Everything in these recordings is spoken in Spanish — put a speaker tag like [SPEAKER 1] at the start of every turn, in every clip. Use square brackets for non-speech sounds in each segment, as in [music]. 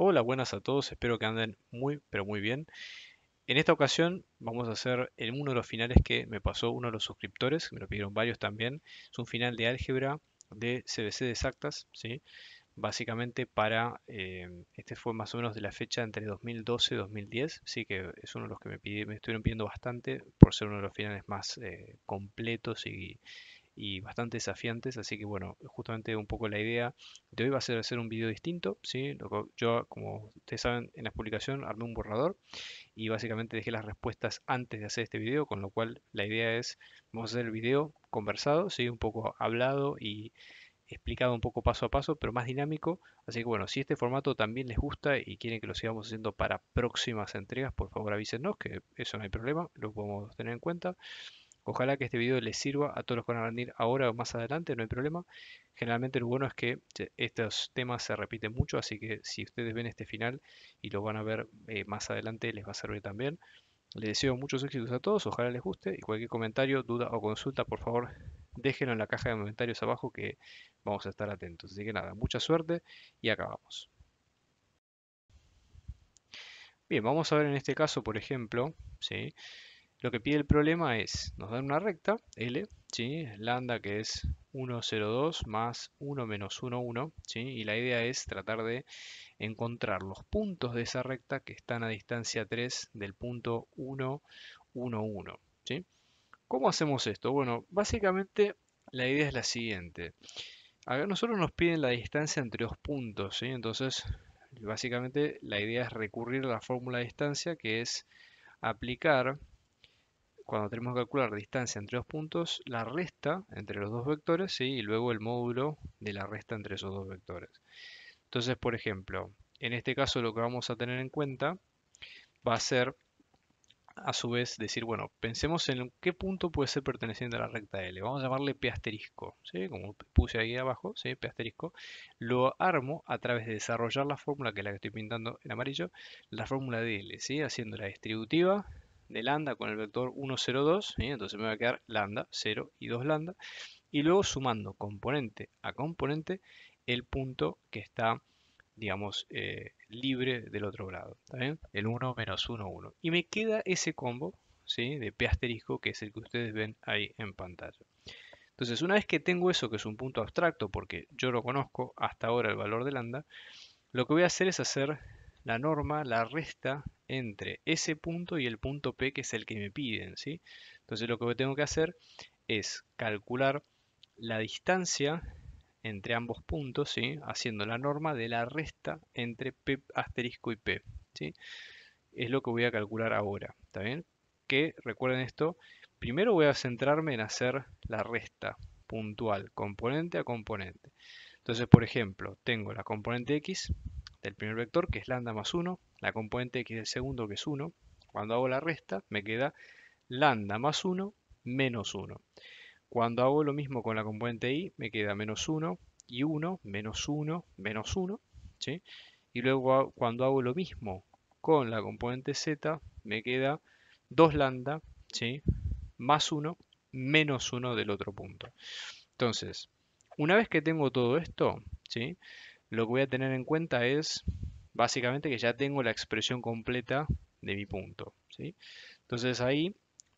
[SPEAKER 1] Hola, buenas a todos, espero que anden muy, pero muy bien. En esta ocasión vamos a hacer en uno de los finales que me pasó uno de los suscriptores, me lo pidieron varios también. Es un final de álgebra de CBC de exactas, ¿sí? básicamente para, eh, este fue más o menos de la fecha entre 2012 y 2010, así que es uno de los que me, pide, me estuvieron pidiendo bastante por ser uno de los finales más eh, completos y y bastante desafiantes, así que bueno, justamente un poco la idea de hoy va a ser hacer un video distinto, ¿sí? yo como ustedes saben en la publicación armé un borrador y básicamente dejé las respuestas antes de hacer este video, con lo cual la idea es, vamos a hacer el video conversado, ¿sí? un poco hablado y explicado un poco paso a paso, pero más dinámico. Así que bueno, si este formato también les gusta y quieren que lo sigamos haciendo para próximas entregas, por favor avísenos, que eso no hay problema, lo podemos tener en cuenta. Ojalá que este video les sirva a todos los que van a venir ahora o más adelante, no hay problema. Generalmente lo bueno es que estos temas se repiten mucho, así que si ustedes ven este final y lo van a ver eh, más adelante, les va a servir también. Les deseo muchos éxitos a todos, ojalá les guste y cualquier comentario, duda o consulta, por favor, déjenlo en la caja de comentarios abajo que vamos a estar atentos. Así que nada, mucha suerte y acabamos. Bien, vamos a ver en este caso, por ejemplo, ¿sí? Lo que pide el problema es, nos dan una recta, L, ¿sí? lambda que es 1, 0, 2 más 1 menos 1, 1, y la idea es tratar de encontrar los puntos de esa recta que están a distancia 3 del punto 1, 1, 1. ¿sí? ¿Cómo hacemos esto? Bueno, básicamente la idea es la siguiente. A nosotros nos piden la distancia entre dos puntos, ¿sí? entonces básicamente la idea es recurrir a la fórmula de distancia que es aplicar cuando tenemos que calcular distancia entre dos puntos, la resta entre los dos vectores y luego el módulo de la resta entre esos dos vectores. Entonces, por ejemplo, en este caso lo que vamos a tener en cuenta va a ser, a su vez, decir, bueno, pensemos en qué punto puede ser perteneciente a la recta L. Vamos a llamarle P asterisco, ¿sí? como puse ahí abajo, ¿sí? P asterisco. Lo armo a través de desarrollar la fórmula, que es la que estoy pintando en amarillo, la fórmula de L, ¿sí? la distributiva de lambda con el vector 1, 0, 2, entonces me va a quedar lambda 0 y 2 lambda, y luego sumando componente a componente el punto que está, digamos, eh, libre del otro grado, ¿está El 1, menos 1, 1. Y me queda ese combo, De P asterisco, que es el que ustedes ven ahí en pantalla. Entonces, una vez que tengo eso, que es un punto abstracto, porque yo lo conozco hasta ahora el valor de lambda, lo que voy a hacer es hacer la norma la resta entre ese punto y el punto P que es el que me piden. ¿sí? Entonces lo que tengo que hacer es calcular la distancia entre ambos puntos, ¿sí? haciendo la norma de la resta entre P asterisco y P. ¿sí? Es lo que voy a calcular ahora. ¿Está bien? Que recuerden esto, primero voy a centrarme en hacer la resta puntual, componente a componente. Entonces, por ejemplo, tengo la componente X, el primer vector, que es lambda más 1, la componente x del segundo, que es 1. Cuando hago la resta, me queda lambda más 1 menos 1. Cuando hago lo mismo con la componente y, me queda menos 1 y 1, menos 1, menos 1. Y luego cuando hago lo mismo con la componente z, me queda 2 lambda ¿sí? más 1 menos 1 del otro punto. Entonces, una vez que tengo todo esto, ¿sí? lo que voy a tener en cuenta es básicamente que ya tengo la expresión completa de mi punto. Entonces ahí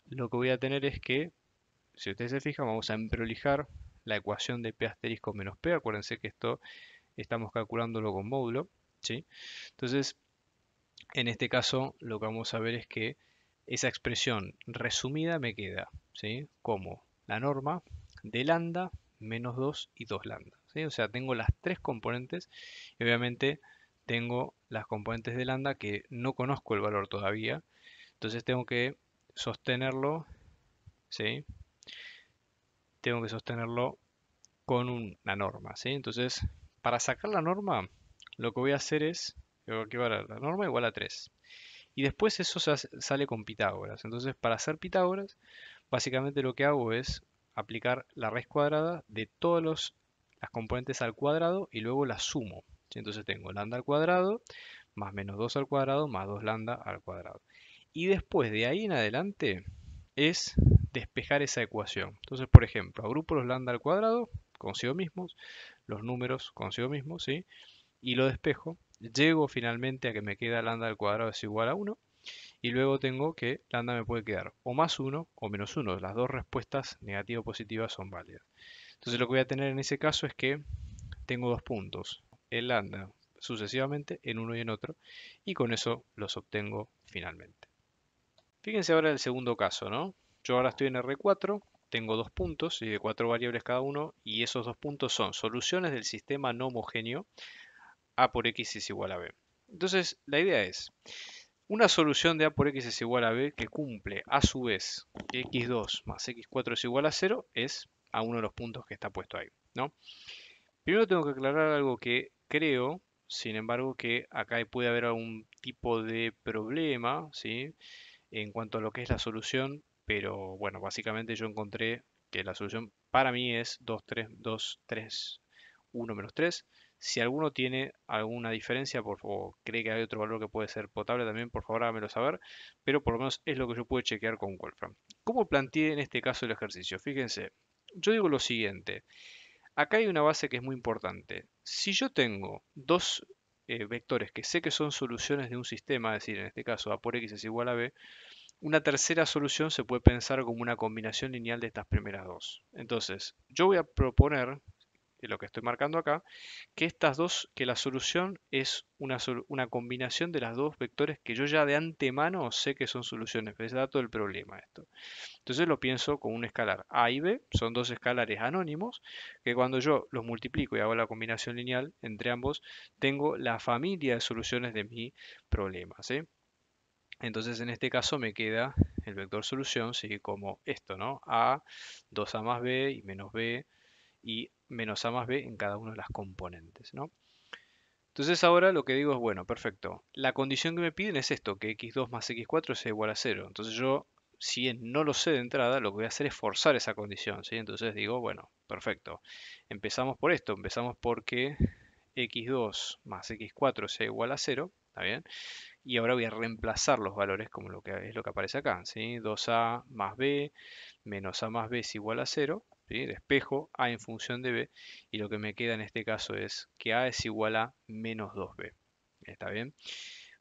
[SPEAKER 1] lo que voy a tener es que, si ustedes se fijan, vamos a emprolijar la ecuación de P asterisco menos P. Acuérdense que esto estamos calculándolo con módulo. Entonces, en este caso lo que vamos a ver es que esa expresión resumida me queda como la norma de lambda menos 2 y 2 lambda. O sea, tengo las tres componentes y obviamente tengo las componentes de lambda que no conozco el valor todavía. Entonces tengo que sostenerlo, ¿sí? Tengo que sostenerlo con una norma, ¿sí? Entonces, para sacar la norma, lo que voy a hacer es, que la norma igual a 3. Y después eso sale con Pitágoras. Entonces, para hacer Pitágoras, básicamente lo que hago es aplicar la raíz cuadrada de todos los las componentes al cuadrado y luego las sumo. Entonces tengo lambda al cuadrado más menos 2 al cuadrado más 2 lambda al cuadrado. Y después de ahí en adelante es despejar esa ecuación. Entonces, por ejemplo, agrupo los lambda al cuadrado consigo mismos, los números consigo mismos, ¿sí? Y lo despejo. Llego finalmente a que me queda lambda al cuadrado es igual a 1. Y luego tengo que lambda me puede quedar o más 1 o menos 1. Las dos respuestas negativas o positiva son válidas. Entonces lo que voy a tener en ese caso es que tengo dos puntos. en lambda sucesivamente en uno y en otro y con eso los obtengo finalmente. Fíjense ahora el segundo caso, ¿no? Yo ahora estoy en R4, tengo dos puntos y de cuatro variables cada uno y esos dos puntos son soluciones del sistema no homogéneo A por X es igual a B. Entonces la idea es, una solución de A por X es igual a B que cumple a su vez X2 más X4 es igual a 0 es a uno de los puntos que está puesto ahí, ¿no? Primero tengo que aclarar algo que creo, sin embargo, que acá puede haber algún tipo de problema, ¿sí? En cuanto a lo que es la solución, pero bueno, básicamente yo encontré que la solución para mí es 2, 3, 2, 3, 1 menos 3. Si alguno tiene alguna diferencia por, o cree que hay otro valor que puede ser potable también, por favor hágamelo saber, pero por lo menos es lo que yo pude chequear con Wolfram. ¿Cómo planteé en este caso el ejercicio? Fíjense, yo digo lo siguiente. Acá hay una base que es muy importante. Si yo tengo dos eh, vectores que sé que son soluciones de un sistema, es decir, en este caso A por X es igual a B, una tercera solución se puede pensar como una combinación lineal de estas primeras dos. Entonces, yo voy a proponer lo que estoy marcando acá, que estas dos, que la solución es una, una combinación de las dos vectores que yo ya de antemano sé que son soluciones, pues es dato el problema esto. Entonces lo pienso con un escalar A y B, son dos escalares anónimos, que cuando yo los multiplico y hago la combinación lineal entre ambos, tengo la familia de soluciones de mi problema, Entonces en este caso me queda el vector solución, sigue como esto, ¿no? A, 2A más B y menos B y menos A más B en cada una de las componentes. ¿no? Entonces ahora lo que digo es, bueno, perfecto. La condición que me piden es esto, que x2 más x4 sea igual a 0. Entonces yo, si no lo sé de entrada, lo que voy a hacer es forzar esa condición. ¿sí? Entonces digo, bueno, perfecto. Empezamos por esto, empezamos porque x2 más x4 sea igual a 0. ¿Está bien? Y ahora voy a reemplazar los valores como lo que es lo que aparece acá. ¿sí? 2a más b menos a más b es igual a 0. ¿sí? despejo A en función de B, y lo que me queda en este caso es que A es igual a menos 2B. ¿Está bien?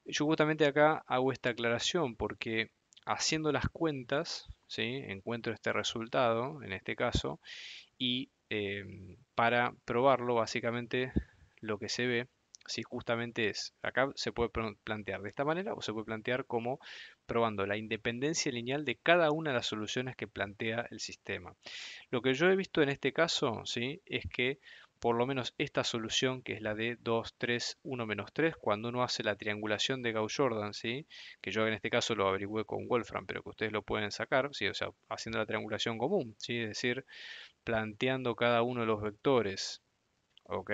[SPEAKER 1] Yo justamente acá hago esta aclaración porque haciendo las cuentas, ¿sí? encuentro este resultado, en este caso, y eh, para probarlo básicamente lo que se ve si justamente es, acá se puede plantear de esta manera o se puede plantear como probando la independencia lineal de cada una de las soluciones que plantea el sistema. Lo que yo he visto en este caso ¿sí? es que por lo menos esta solución que es la de 2, 3, 1, menos 3, cuando uno hace la triangulación de Gauss-Jordan, ¿sí? que yo en este caso lo averigüé con Wolfram, pero que ustedes lo pueden sacar, ¿sí? o sea, haciendo la triangulación común, ¿sí? es decir, planteando cada uno de los vectores, ¿ok?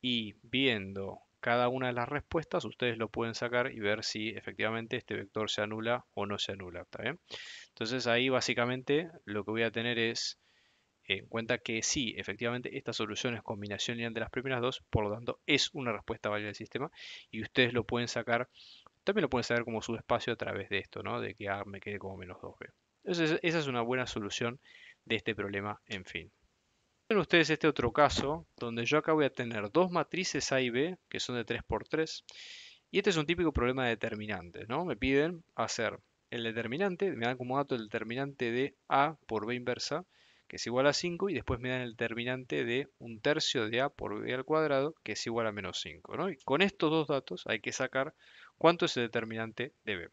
[SPEAKER 1] y viendo cada una de las respuestas, ustedes lo pueden sacar y ver si efectivamente este vector se anula o no se anula. ¿está Entonces ahí básicamente lo que voy a tener es en cuenta que sí, efectivamente esta solución es combinación lineal de las primeras dos, por lo tanto es una respuesta válida del sistema y ustedes lo pueden sacar, también lo pueden sacar como subespacio a través de esto, ¿no? de que A ah, me quede como menos 2B. Entonces esa es una buena solución de este problema en fin ustedes este otro caso, donde yo acá voy a tener dos matrices A y B, que son de 3 por 3 y este es un típico problema de determinantes, ¿no? Me piden hacer el determinante, me dan como dato el determinante de A por B inversa, que es igual a 5, y después me dan el determinante de un tercio de A por B al cuadrado, que es igual a menos 5, ¿no? Y con estos dos datos hay que sacar cuánto es el determinante de B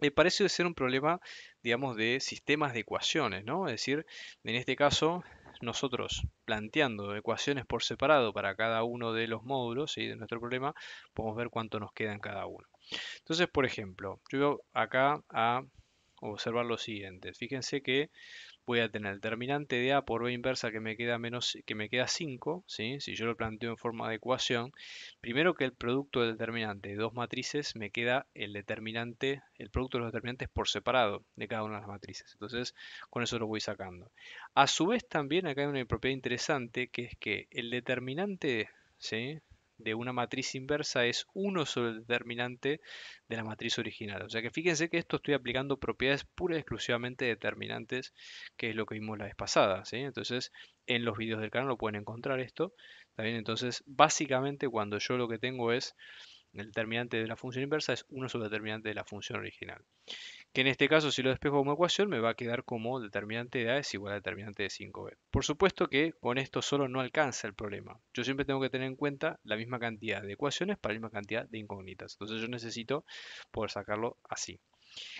[SPEAKER 1] me parece ser un problema, digamos, de sistemas de ecuaciones, ¿no? Es decir, en este caso nosotros planteando ecuaciones por separado para cada uno de los módulos de nuestro problema, podemos ver cuánto nos queda en cada uno. Entonces, por ejemplo, yo acá a observar lo siguiente. Fíjense que voy a tener el determinante de A por B inversa que me queda menos que me queda 5, ¿sí? si yo lo planteo en forma de ecuación, primero que el producto del determinante de dos matrices me queda el determinante, el producto de los determinantes por separado de cada una de las matrices. Entonces, con eso lo voy sacando. A su vez también acá hay una propiedad interesante que es que el determinante ¿sí? de una matriz inversa es uno sobre el determinante de la matriz original. O sea que fíjense que esto estoy aplicando propiedades pura y exclusivamente determinantes, que es lo que vimos la vez pasada. Entonces, en los vídeos del canal lo pueden encontrar esto. También, entonces, básicamente cuando yo lo que tengo es el determinante de la función inversa es uno sobre el determinante de la función original. Que en este caso, si lo despejo como ecuación, me va a quedar como determinante de A es igual a determinante de 5B. Por supuesto que con esto solo no alcanza el problema. Yo siempre tengo que tener en cuenta la misma cantidad de ecuaciones para la misma cantidad de incógnitas. Entonces yo necesito poder sacarlo así.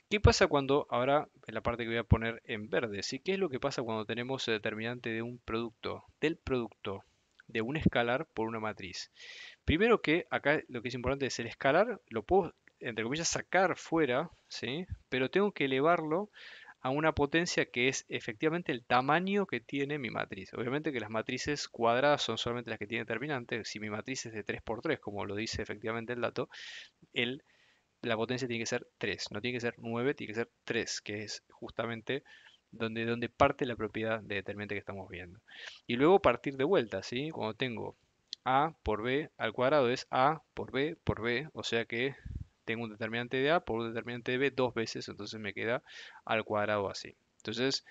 [SPEAKER 1] ¿Qué pasa cuando, ahora en la parte que voy a poner en verde, ¿sí? ¿qué es lo que pasa cuando tenemos el determinante de un producto, del producto de un escalar por una matriz? Primero que acá lo que es importante es el escalar, lo puedo, entre comillas, sacar fuera, ¿sí? pero tengo que elevarlo a una potencia que es efectivamente el tamaño que tiene mi matriz. Obviamente que las matrices cuadradas son solamente las que tienen determinante. Si mi matriz es de 3x3, como lo dice efectivamente el dato, el, la potencia tiene que ser 3. No tiene que ser 9, tiene que ser 3, que es justamente donde, donde parte la propiedad de determinante que estamos viendo. Y luego partir de vuelta, ¿sí? Cuando tengo a por b al cuadrado es a por b por b, o sea que tengo un determinante de a por un determinante de b dos veces, entonces me queda al cuadrado así. Entonces,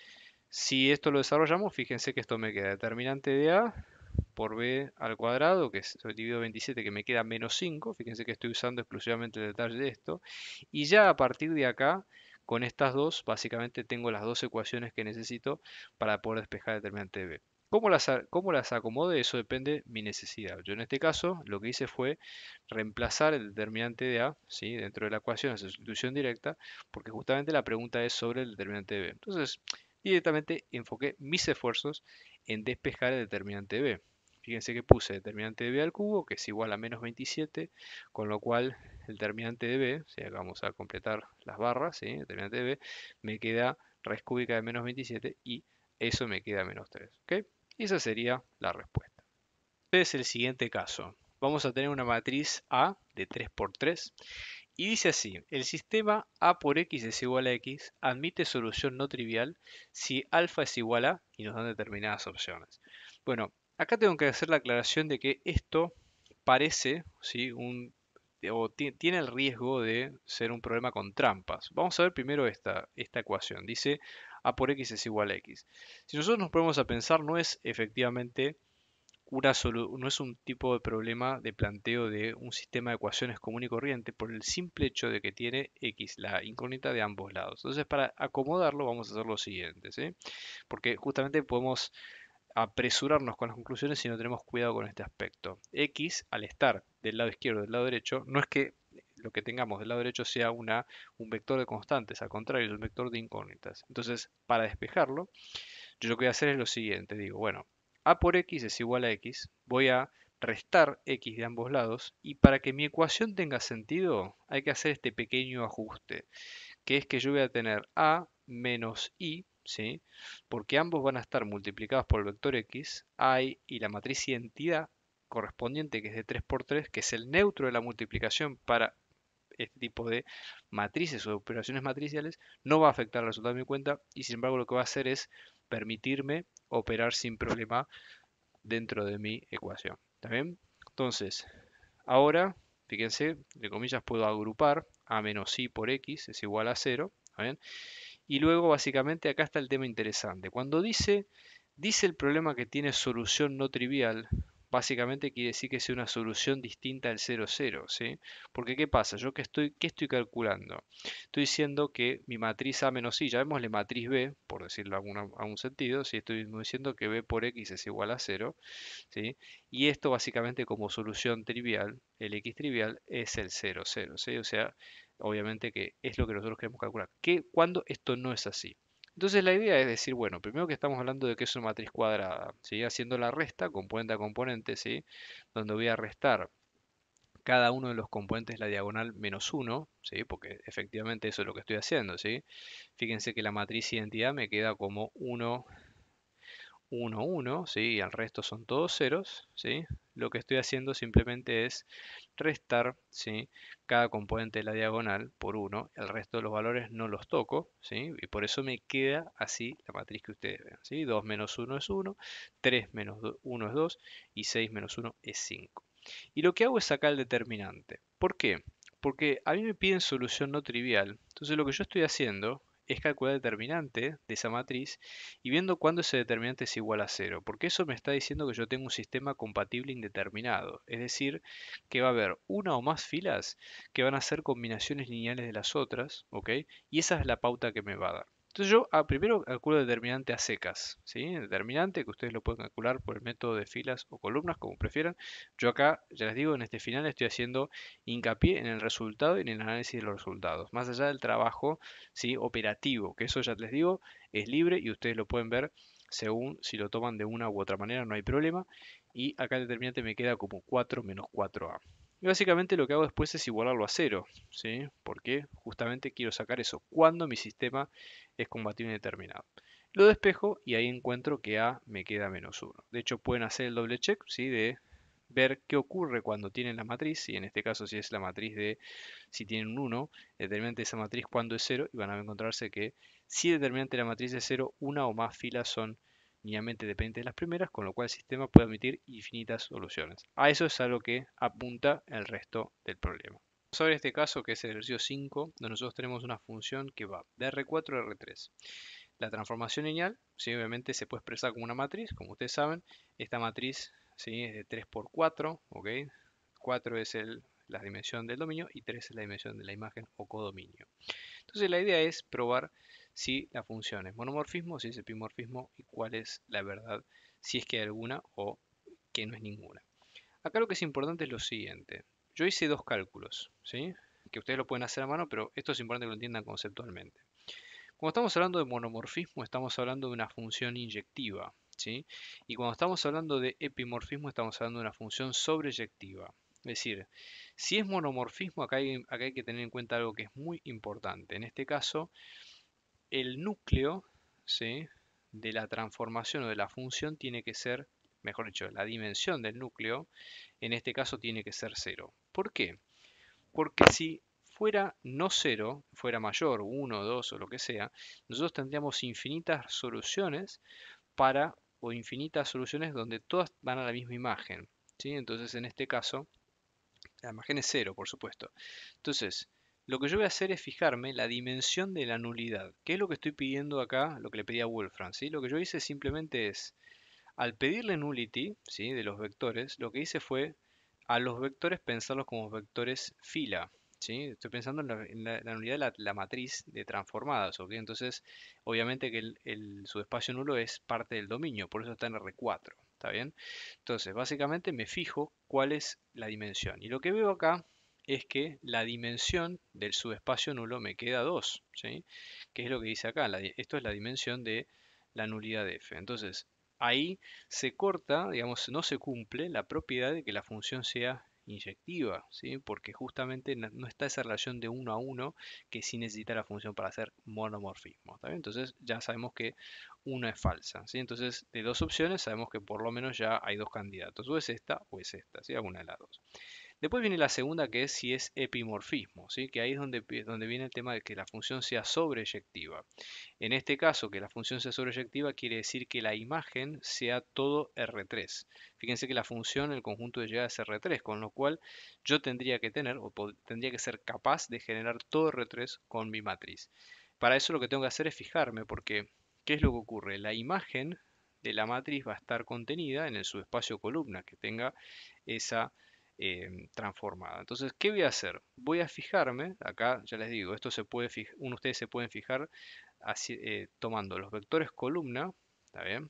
[SPEAKER 1] si esto lo desarrollamos, fíjense que esto me queda determinante de a por b al cuadrado, que es dividido 27, que me queda menos 5. Fíjense que estoy usando exclusivamente el detalle de esto. Y ya a partir de acá, con estas dos, básicamente tengo las dos ecuaciones que necesito para poder despejar determinante de b. ¿Cómo las, ¿Cómo las acomode? Eso depende de mi necesidad. Yo en este caso lo que hice fue reemplazar el determinante de A dentro de la ecuación de sustitución directa, porque justamente la pregunta es sobre el determinante de B. Entonces, directamente enfoqué mis esfuerzos en despejar el determinante de B. Fíjense que puse determinante de B al cubo, que es igual a menos 27, con lo cual el determinante de B, si acá vamos a completar las barras, determinante de B, me queda raíz cúbica de menos 27 y eso me queda menos 3. ¿okay? Y esa sería la respuesta. Este es el siguiente caso. Vamos a tener una matriz A de 3 por 3 y dice así, el sistema A por X es igual a X admite solución no trivial si alfa es igual a y nos dan determinadas opciones. Bueno, acá tengo que hacer la aclaración de que esto parece, ¿sí? Un, o tiene el riesgo de ser un problema con trampas. Vamos a ver primero esta, esta ecuación. Dice a por X es igual a X. Si nosotros nos ponemos a pensar, no es efectivamente una no es un tipo de problema de planteo de un sistema de ecuaciones común y corriente por el simple hecho de que tiene x, la incógnita de ambos lados. Entonces, para acomodarlo, vamos a hacer lo siguiente, porque justamente podemos apresurarnos con las conclusiones si no tenemos cuidado con este aspecto. x, al estar del lado izquierdo del lado derecho, no es que lo que tengamos del lado derecho sea una, un vector de constantes, al contrario, es un vector de incógnitas. Entonces, para despejarlo, yo lo que voy a hacer es lo siguiente, digo, bueno, a por x es igual a x, voy a restar x de ambos lados y para que mi ecuación tenga sentido hay que hacer este pequeño ajuste, que es que yo voy a tener a menos i, ¿sí? porque ambos van a estar multiplicados por el vector x, hay y la matriz identidad correspondiente que es de 3 por 3, que es el neutro de la multiplicación para este tipo de matrices o operaciones matriciales, no va a afectar el resultado de mi cuenta y sin embargo lo que va a hacer es permitirme operar sin problema dentro de mi ecuación. ¿Está Entonces, ahora, fíjense, de comillas puedo agrupar a menos i por x es igual a 0. Y luego, básicamente, acá está el tema interesante. Cuando dice, dice el problema que tiene solución no trivial, básicamente quiere decir que sea una solución distinta al 0,0, ¿sí? Porque ¿qué pasa? Yo que estoy, ¿qué estoy calculando? Estoy diciendo que mi matriz A menos Y, ya vemos la matriz B, por decirlo a, un, sentido, si estoy diciendo que B por X es igual a 0, ¿sí? Y esto básicamente como solución trivial, el X trivial es el 0,0, ¿sí? O sea, obviamente que es lo que nosotros queremos calcular. ¿Cuándo esto no es así? Entonces la idea es decir, bueno, primero que estamos hablando de que es una matriz cuadrada, ¿sí? haciendo la resta componente a componente, ¿sí? donde voy a restar cada uno de los componentes la diagonal menos 1, ¿sí? porque efectivamente eso es lo que estoy haciendo. ¿sí? Fíjense que la matriz identidad me queda como 1 1, 1, y al resto son todos ceros, ¿sí? lo que estoy haciendo simplemente es restar ¿sí? cada componente de la diagonal por 1, el resto de los valores no los toco, ¿sí? y por eso me queda así la matriz que ustedes ven. ¿sí? 2 menos 1 es 1, 3 menos 1 es 2 y 6 menos 1 es 5. Y lo que hago es sacar el determinante. ¿Por qué? Porque a mí me piden solución no trivial. Entonces lo que yo estoy haciendo es calcular el determinante de esa matriz y viendo cuándo ese determinante es igual a cero, porque eso me está diciendo que yo tengo un sistema compatible indeterminado, es decir, que va a haber una o más filas que van a ser combinaciones lineales de las otras, ¿ok? Y esa es la pauta que me va a dar. Entonces yo ah, primero calculo determinante a secas, ¿sí? El determinante que ustedes lo pueden calcular por el método de filas o columnas, como prefieran. Yo acá, ya les digo, en este final estoy haciendo hincapié en el resultado y en el análisis de los resultados, más allá del trabajo ¿sí? operativo, que eso ya les digo, es libre y ustedes lo pueden ver según si lo toman de una u otra manera, no hay problema. Y acá el determinante me queda como 4 menos 4a. Y básicamente lo que hago después es igualarlo a cero, ¿sí? Porque justamente quiero sacar eso, cuando mi sistema es compatible indeterminado. Lo despejo y ahí encuentro que A me queda menos 1. De hecho pueden hacer el doble check, ¿sí? De ver qué ocurre cuando tienen la matriz, y en este caso si es la matriz de, si tienen un 1, determinante de esa matriz cuando es 0, y van a encontrarse que si determinante de la matriz es 0, una o más filas son linealmente dependiente de las primeras, con lo cual el sistema puede admitir infinitas soluciones. A eso es a lo que apunta el resto del problema. Vamos a ver este caso que es el ejercicio 5, donde nosotros tenemos una función que va de R4 a R3. La transformación lineal, sí, obviamente se puede expresar como una matriz, como ustedes saben. Esta matriz sí, es de 3 por 4, ¿ok? 4 es el, la dimensión del dominio y 3 es la dimensión de la imagen o codominio. Entonces la idea es probar si la función es monomorfismo, si es epimorfismo y cuál es la verdad, si es que hay alguna o que no es ninguna. Acá lo que es importante es lo siguiente. Yo hice dos cálculos, ¿sí? que ustedes lo pueden hacer a mano, pero esto es importante que lo entiendan conceptualmente. Cuando estamos hablando de monomorfismo, estamos hablando de una función inyectiva. ¿sí? Y cuando estamos hablando de epimorfismo, estamos hablando de una función sobreyectiva. Es decir, si es monomorfismo, acá hay, acá hay que tener en cuenta algo que es muy importante. En este caso, el núcleo de la transformación o de la función tiene que ser, mejor dicho, la dimensión del núcleo, en este caso tiene que ser cero. ¿Por qué? Porque si fuera no cero, fuera mayor, 1, 2 o lo que sea, nosotros tendríamos infinitas soluciones para, o infinitas soluciones donde todas van a la misma imagen. ¿sí? Entonces, en este caso, la imagen es cero, por supuesto. Entonces, lo que yo voy a hacer es fijarme la dimensión de la nulidad. ¿Qué es lo que estoy pidiendo acá? Lo que le pedí a Wolfram. ¿sí? Lo que yo hice simplemente es, al pedirle nullity ¿sí? de los vectores, lo que hice fue a los vectores pensarlos como vectores fila. ¿sí? Estoy pensando en la, nulidad de la, matriz de transformadas. Entonces, obviamente que el, el subespacio nulo es parte del dominio, por eso está en R4. ¿Está bien? Entonces, básicamente me fijo cuál es la dimensión. Y lo que veo acá es que la dimensión del subespacio nulo me queda 2, ¿sí? que es lo que dice acá, esto es la dimensión de la nulidad de f. Entonces, ahí se corta, digamos, no se cumple la propiedad de que la función sea inyectiva, ¿sí? porque justamente no está esa relación de 1 a 1 que sí necesita la función para hacer monomorfismo. Entonces ya sabemos que una es falsa. ¿sí? Entonces de dos opciones sabemos que por lo menos ya hay dos candidatos, o es esta o es esta, ¿sí? alguna de las dos. Después viene la segunda que es si es epimorfismo, ¿sí? que ahí es donde, eh, donde viene el tema de que la función sea sobreyectiva. En este caso, que la función sea sobreyectiva quiere decir que la imagen sea todo R3. Fíjense que la función, el conjunto de llegada es R3, con lo cual yo tendría que tener o tendría que ser capaz de generar todo R3 con mi matriz. Para eso lo que tengo que hacer es fijarme, porque ¿qué es lo que ocurre? La imagen de la matriz va a estar contenida en el subespacio columna que tenga esa Em, transformada. Entonces, ¿qué voy a hacer? Voy a fijarme, acá ya les digo, esto se puede uno, ustedes se pueden fijar eh, tomando los vectores columna, ¿está bien?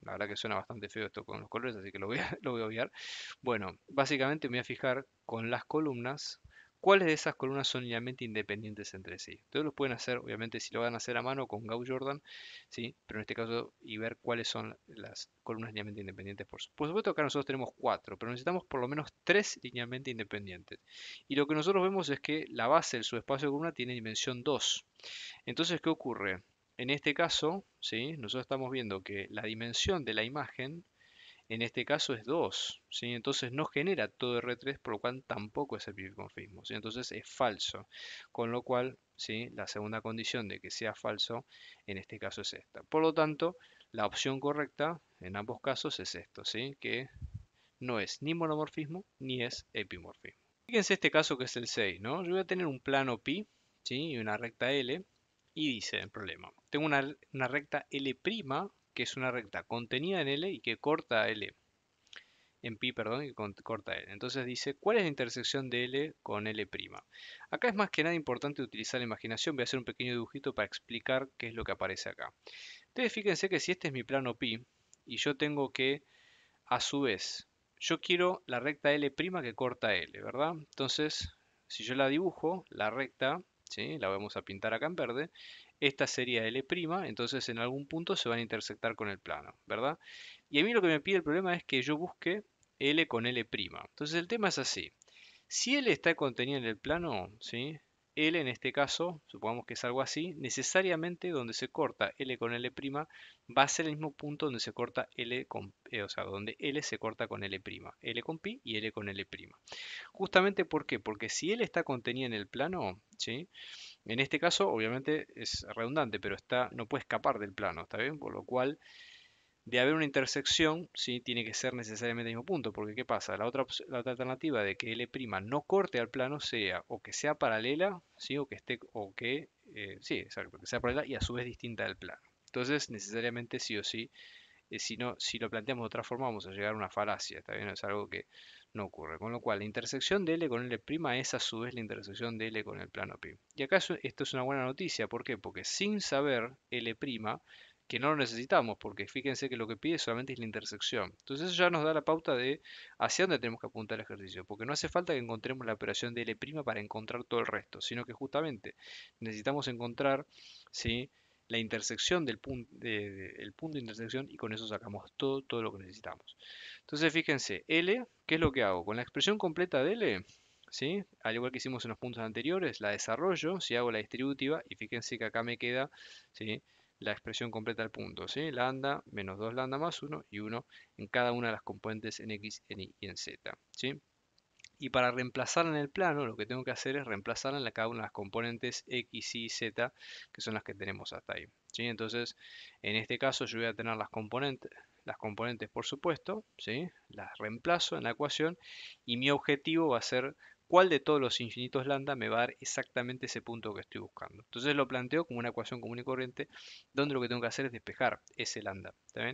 [SPEAKER 1] La verdad que suena bastante feo esto con los colores, así que lo voy, a, [laughs] lo voy a obviar. Bueno, básicamente me voy a fijar con las columnas cuáles de esas columnas son linealmente independientes entre sí. Ustedes lo pueden hacer, obviamente, si lo van a hacer a mano con Gauss Jordan, ¿sí? pero en este caso, y ver cuáles son las columnas linealmente independientes. Por, supuesto, acá nosotros tenemos cuatro, pero necesitamos por lo menos tres linealmente independientes. Y lo que nosotros vemos es que la base del subespacio de columna tiene dimensión 2. Entonces, ¿qué ocurre? En este caso, ¿sí? nosotros estamos viendo que la dimensión de la imagen en este caso es 2, ¿sí? entonces no genera todo R3, por lo cual tampoco es epimorfismo, ¿sí? entonces es falso, con lo cual ¿sí? la segunda condición de que sea falso en este caso es esta. Por lo tanto, la opción correcta en ambos casos es esto, ¿sí? que no es ni monomorfismo ni es epimorfismo. Fíjense este caso que es el 6, ¿no? Yo voy a tener un plano pi ¿sí? y una recta L y dice el problema. Tengo una, una recta L' que es una recta contenida en L y que corta L. En pi, perdón, y que corta L. Entonces dice, ¿cuál es la intersección de L con L'? Acá es más que nada importante utilizar la imaginación. Voy a hacer un pequeño dibujito para explicar qué es lo que aparece acá. Entonces fíjense que si este es mi plano pi y yo tengo que, a su vez, yo quiero la recta L' que corta L, ¿verdad? Entonces, si yo la dibujo, la recta, la vamos a pintar acá en verde, esta sería L', entonces en algún punto se van a intersectar con el plano, ¿verdad? Y a mí lo que me pide el problema es que yo busque L con L'. Entonces el tema es así. Si L está contenido en el plano, ¿sí? L en este caso, supongamos que es algo así, necesariamente donde se corta L con L' va a ser el mismo punto donde se corta L eh, o sea, donde L se corta con L', L con pi y L con L'. Justamente ¿por qué? Porque si L está contenida en el plano, ¿sí? En este caso, obviamente es redundante, pero está, no puede escapar del plano, ¿está bien? Por lo cual de haber una intersección, sí, tiene que ser necesariamente el mismo punto, porque ¿qué pasa? La otra, alternativa de que L' no corte al plano sea o que sea paralela, sí, o que esté, o que, eh, sí, exacto, porque sea paralela y a su vez distinta del plano. Entonces, necesariamente sí o sí, eh, si, no, si lo planteamos de otra forma, vamos a llegar a una falacia, ¿está bien? Es algo que no ocurre. Con lo cual, la intersección de L con L' es a su vez la intersección de L con el plano pi. Y acá esto es una buena noticia, ¿por qué? Porque sin saber L', que no lo necesitamos, porque fíjense que lo que pide solamente es la intersección. Entonces eso ya nos da la pauta de hacia dónde tenemos que apuntar el ejercicio, porque no hace falta que encontremos la operación de L' para encontrar todo el resto, sino que justamente necesitamos encontrar ¿sí? la intersección del punto de, el punto de intersección y con eso sacamos todo, todo lo que necesitamos. Entonces fíjense, L, ¿qué es lo que hago? Con la expresión completa de L, ¿Sí? Al igual que hicimos en los puntos anteriores, la desarrollo, si hago la distributiva, y fíjense que acá me queda, ¿sí? la expresión completa del punto, ¿sí? lambda menos 2 lambda más 1 y 1 en cada una de las componentes en x, en y y en z. ¿sí? Y para reemplazar en el plano, lo que tengo que hacer es reemplazar en cada una de las componentes x, y, z, que son las que tenemos hasta ahí. ¿sí? Entonces, en este caso yo voy a tener las componentes, las componentes por supuesto, ¿sí? las reemplazo en la ecuación y mi objetivo va a ser cuál de todos los infinitos lambda me va a dar exactamente ese punto que estoy buscando. Entonces lo planteo como una ecuación común y corriente, donde lo que tengo que hacer es despejar ese lambda. ¿está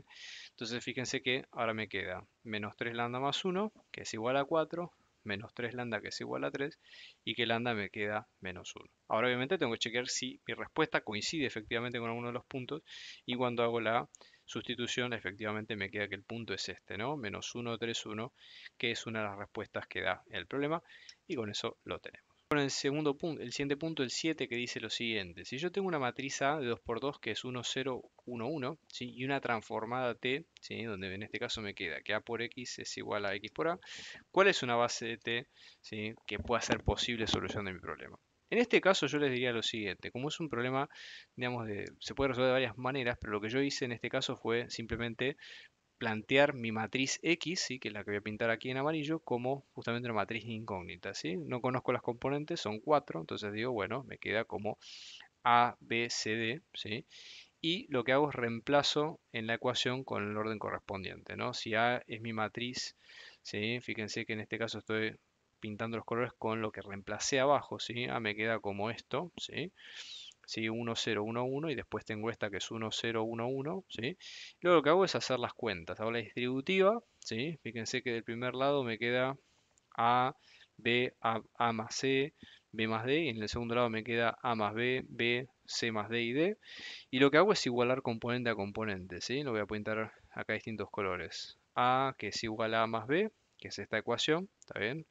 [SPEAKER 1] Entonces fíjense que ahora me queda menos 3 lambda más 1, que es igual a 4, menos 3 lambda que es igual a 3, y que lambda me queda menos 1. Ahora obviamente tengo que chequear si mi respuesta coincide efectivamente con alguno de los puntos, y cuando hago la sustitución, efectivamente me queda que el punto es este, ¿no? Menos 1, 3, 1, que es una de las respuestas que da el problema y con eso lo tenemos. Con el segundo punto, el siguiente punto, el 7, que dice lo siguiente. Si yo tengo una matriz A de 2 por 2 que es 1, 0, 1, 1, y una transformada T, donde en este caso me queda que A por X es igual a X por A, ¿cuál es una base de T ¿sí? que pueda ser posible solución de mi problema? En este caso yo les diría lo siguiente, como es un problema, digamos, de, se puede resolver de varias maneras, pero lo que yo hice en este caso fue simplemente plantear mi matriz X, ¿sí? que es la que voy a pintar aquí en amarillo, como justamente una matriz incógnita. ¿sí? No conozco las componentes, son cuatro, entonces digo, bueno, me queda como A, B, C, D. ¿sí? Y lo que hago es reemplazo en la ecuación con el orden correspondiente. ¿no? Si A es mi matriz, ¿sí? fíjense que en este caso estoy pintando los colores con lo que reemplacé abajo, ¿sí? Ah, me queda como esto, ¿sí? ¿Sí? 1, 0, 1, 1 y después tengo esta que es 1, 0, 1, 1, ¿sí? Luego lo que hago es hacer las cuentas. Hago la distributiva, ¿sí? Fíjense que del primer lado me queda A, B, A, más C, B más D y en el segundo lado me queda A más B, B, C más D y D. Y lo que hago es igualar componente a componente, ¿sí? Lo voy a pintar acá distintos colores. A que es igual a A más B, que es esta ecuación, ¿está bien?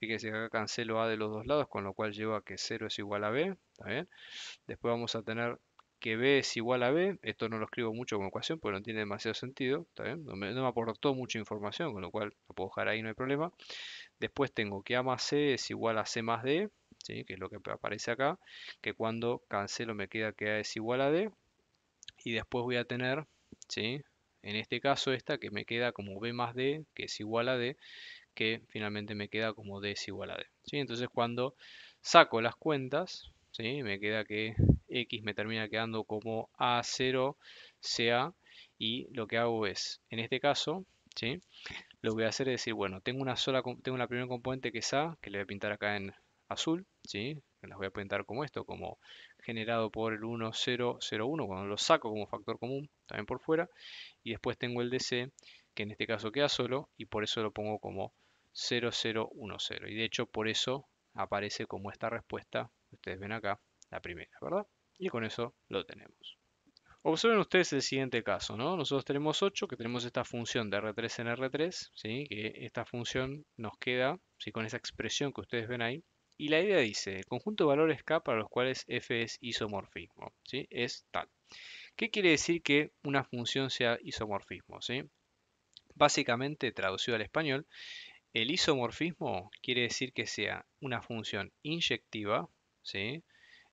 [SPEAKER 1] Fíjense que acá cancelo A de los dos lados, con lo cual lleva que 0 es igual a B. ¿está Después vamos a tener que B es igual a B. Esto no lo escribo mucho como ecuación porque no tiene demasiado sentido. ¿está No, me, no me aportó mucha información, con lo cual lo puedo dejar ahí, no hay problema. Después tengo que A más C es igual a C más D, ¿sí? que es lo que aparece acá, que cuando cancelo me queda que A es igual a D. Y después voy a tener, ¿sí? en este caso esta, que me queda como B más D, que es igual a D, que finalmente me queda como D es igual a D. Entonces cuando saco las cuentas, ¿sí? me queda que X me termina quedando como A0 CA y lo que hago es, en este caso, ¿sí? lo que voy a hacer es decir, bueno, tengo una sola, tengo la primera componente que es A, que le voy a pintar acá en azul, ¿sí? las voy a pintar como esto, como generado por el 1001, cuando lo saco como factor común, también por fuera, y después tengo el DC, que en este caso queda solo, y por eso lo pongo como 0010. Y de hecho por eso aparece como esta respuesta, ustedes ven acá, la primera, ¿verdad? Y con eso lo tenemos. Observen ustedes el siguiente caso, ¿no? Nosotros tenemos 8, que tenemos esta función de R3 en R3, ¿sí? Que esta función nos queda, ¿sí? Con esa expresión que ustedes ven ahí. Y la idea dice, el conjunto de valores K para los cuales F es isomorfismo, ¿sí? Es tal. ¿Qué quiere decir que una función sea isomorfismo, ¿sí? Básicamente, traducido al español, el isomorfismo quiere decir que sea una función inyectiva,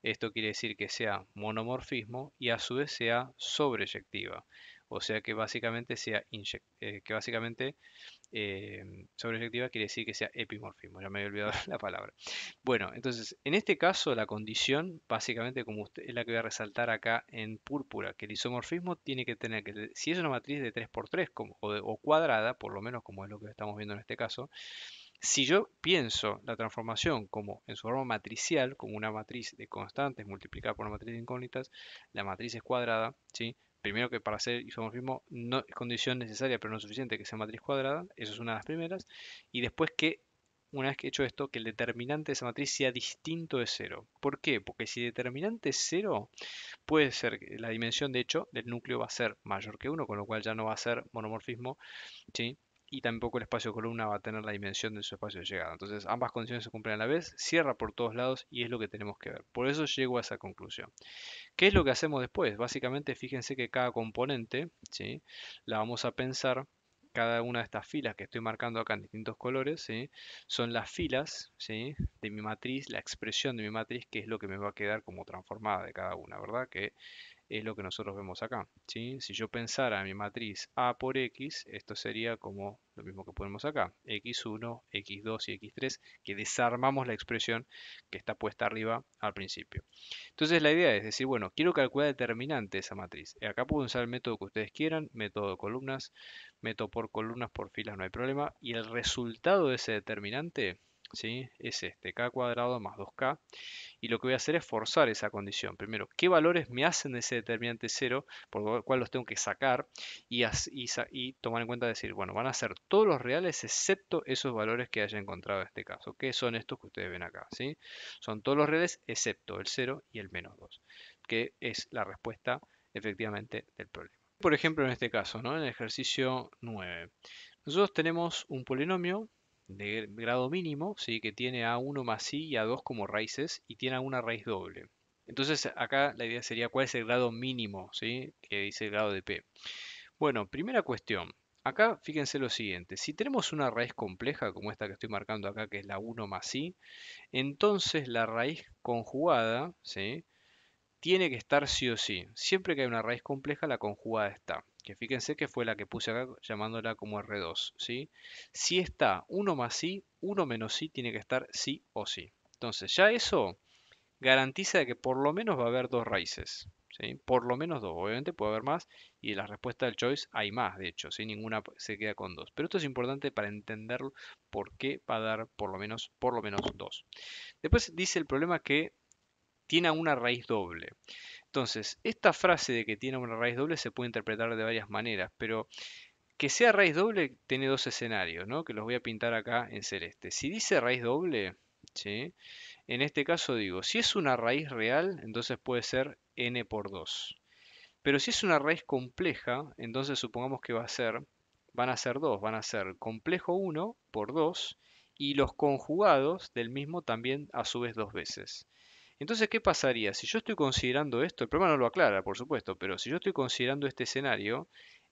[SPEAKER 1] Esto quiere decir que sea monomorfismo y a su vez sea sobreyectiva. O sea que básicamente sea eh, que básicamente eh, sobreyectiva quiere decir que sea epimorfismo. Ya me había olvidado [laughs] la palabra. Bueno, entonces, en este caso la condición, básicamente como usted, es la que voy a resaltar acá en púrpura, que el isomorfismo tiene que tener que, si es una matriz de 3x3 o, cuadrada, por lo menos como es lo que estamos viendo en este caso, si yo pienso la transformación como en su forma matricial, como una matriz de constantes multiplicada por una matriz de incógnitas, la matriz es cuadrada, ¿sí? primero que para hacer isomorfismo no es condición necesaria pero no suficiente que sea matriz cuadrada, eso es una de las primeras, y después que una vez que he hecho esto, que el determinante de esa matriz sea distinto de cero. ¿Por qué? Porque si el determinante es cero, puede ser que la dimensión de hecho del núcleo va a ser mayor que 1, con lo cual ya no va a ser monomorfismo, y tampoco el espacio columna va a tener la dimensión de su espacio de llegada. Entonces ambas condiciones se cumplen a la vez, cierra por todos lados y es lo que tenemos que ver. Por eso llego a esa conclusión. ¿Qué es lo que hacemos después? Básicamente fíjense que cada componente ¿sí? la vamos a pensar cada una de estas filas que estoy marcando acá en distintos colores, son las filas de mi matriz, la expresión de mi matriz, que es lo que me va a quedar como transformada de cada una, ¿verdad? Que es lo que nosotros vemos acá. Si yo pensara mi matriz A por X, esto sería como lo mismo que ponemos acá, X1, X2 y X3, que desarmamos la expresión que está puesta arriba al principio. Entonces la idea es decir, bueno, quiero calcular determinante de esa matriz. Eh, acá puedo usar el método que ustedes quieran, método de columnas, método por columnas, por filas, no hay problema. Y el resultado de ese determinante es este, k cuadrado más 2k. Y lo que voy a hacer es forzar esa condición. Primero, ¿qué valores me hacen ese determinante 0? Por lo cual los tengo que sacar y, y tomar en cuenta decir, bueno, van a ser todos los reales excepto esos valores que haya encontrado en este caso. ¿Qué son estos que ustedes ven acá? ¿sí? Son todos los reales excepto el 0 y el menos 2, que es la respuesta efectivamente del problema. Por ejemplo, en este caso, ¿no? en el ejercicio 9, nosotros tenemos un polinomio de grado mínimo, ¿sí? que tiene a 1 más i y a 2 como raíces y tiene a una raíz doble. Entonces acá la idea sería cuál es el grado mínimo ¿sí? que dice el grado de p. Bueno, primera cuestión. Acá fíjense lo siguiente, si tenemos una raíz compleja como esta que estoy marcando acá que es la 1 más i, entonces la raíz conjugada ¿sí? tiene que estar sí o sí. Siempre que hay una raíz compleja, la conjugada está. Que fíjense que fue la que puse acá llamándola como R2. ¿sí? Si está 1 más sí, 1 menos sí tiene que estar sí o sí. Entonces ya eso garantiza que por lo menos va a haber dos raíces. Por lo menos dos. Obviamente puede haber más. Y en la respuesta del choice hay más, de hecho. Ninguna se queda con dos. Pero esto es importante para entender por qué va a dar por lo menos, por lo menos dos. Después dice el problema que tiene una raíz doble. Entonces, esta frase de que tiene una raíz doble se puede interpretar de varias maneras, pero que sea raíz doble tiene dos escenarios, ¿no? que los voy a pintar acá en celeste. Si dice raíz doble, en este caso digo, si es una raíz real, entonces puede ser n por 2. Pero si es una raíz compleja, entonces supongamos que va a ser, van a ser dos, van a ser complejo 1 por 2 y los conjugados del mismo también a su vez dos veces. Entonces, ¿qué pasaría? Si yo estoy considerando esto, el problema no lo aclara, por supuesto, pero si yo estoy considerando este escenario,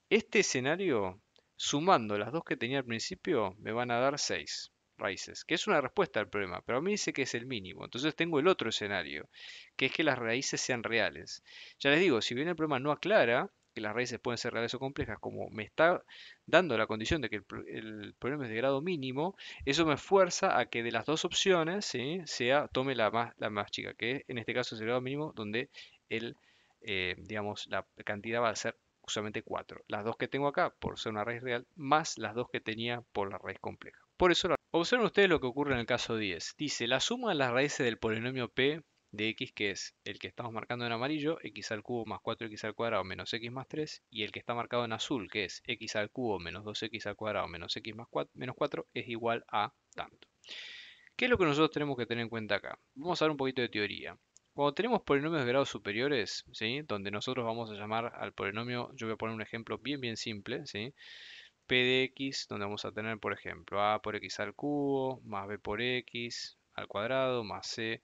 [SPEAKER 1] este escenario, sumando las dos que tenía al principio, me van a dar seis raíces, que es una respuesta al problema, pero a mí dice que es el mínimo. Entonces tengo el otro escenario, que es que las raíces sean reales. Ya les digo, si bien el problema no aclara, las raíces pueden ser reales o complejas, como me está dando la condición de que el, polinomio problema es de grado mínimo, eso me fuerza a que de las dos opciones sea, tome la más, la más chica, que en este caso es el grado mínimo, donde el, eh, digamos, la cantidad va a ser justamente 4. Las dos que tengo acá por ser una raíz real, más las dos que tenía por la raíz compleja. Por eso observen ustedes lo que ocurre en el caso 10. Dice, la suma de las raíces del polinomio p de x que es el que estamos marcando en amarillo, x al cubo más 4x al cuadrado menos x más 3, y el que está marcado en azul que es x al cubo menos 2x al cuadrado menos x más 4, menos es igual a tanto. ¿Qué es lo que nosotros tenemos que tener en cuenta acá? Vamos a dar un poquito de teoría. Cuando tenemos polinomios de grados superiores, ¿sí? donde nosotros vamos a llamar al polinomio, yo voy a poner un ejemplo bien bien simple, ¿sí? p de x, donde vamos a tener, por ejemplo, a por x al cubo, más b por x al cuadrado, más c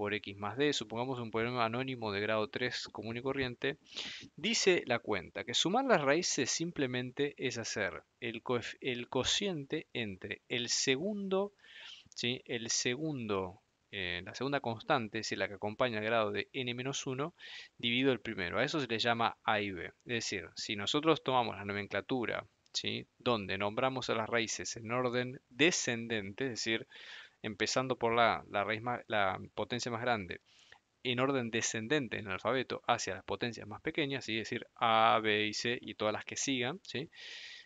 [SPEAKER 1] por x más d, supongamos un problema anónimo de grado 3 común y corriente, dice la cuenta que sumar las raíces simplemente es hacer el, el cociente entre el segundo, ¿sí? el segundo eh, la segunda constante, es la que acompaña el grado de n-1, menos dividido el primero. A eso se le llama a y b. Es decir, si nosotros tomamos la nomenclatura, ¿sí? donde nombramos a las raíces en orden descendente, es decir, empezando por la, raíz la potencia más grande, en orden descendente en el alfabeto hacia las potencias más pequeñas, es decir, A, B y C y todas las que sigan. ¿sí?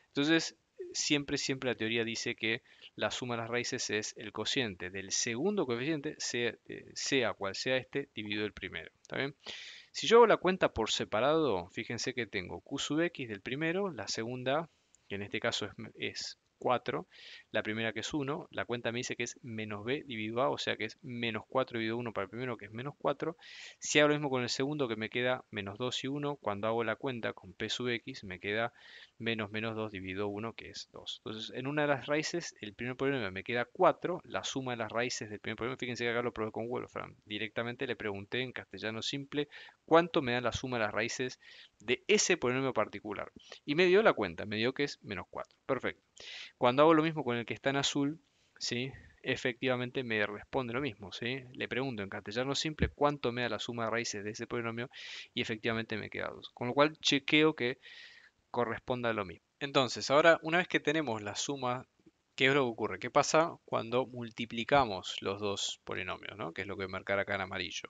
[SPEAKER 1] Entonces, siempre, siempre la teoría dice que la suma de las raíces es el cociente del segundo coeficiente, sea, eh, cual sea este, dividido el primero. Si yo hago la cuenta por separado, fíjense que tengo Q sub X del primero, la segunda, que en este caso es, es 4, la primera que es 1, la cuenta me dice que es menos b dividido a, o sea que es menos 4 dividido 1 para el primero que es menos 4. Si hago lo mismo con el segundo que me queda menos 2 y 1, cuando hago la cuenta con p sub x me queda menos menos 2 dividido 1 que es 2. Entonces en una de las raíces el primer problema me queda 4, la suma de las raíces del primer problema, fíjense que acá lo probé con Wolfram, directamente le pregunté en castellano simple cuánto me da la suma de las raíces de ese polinomio particular. Y me dio la cuenta, me dio que es menos 4. Perfecto. Cuando hago lo mismo con el que está en azul, ¿sí? efectivamente me responde lo mismo. ¿sí? Le pregunto en castellano simple cuánto me da la suma de raíces de ese polinomio y efectivamente me queda 2. Con lo cual chequeo que corresponda a lo mismo. Entonces, ahora una vez que tenemos la suma, ¿qué es lo que ocurre? ¿Qué pasa cuando multiplicamos los dos polinomios? ¿no? Que es lo que voy a marcar acá en amarillo.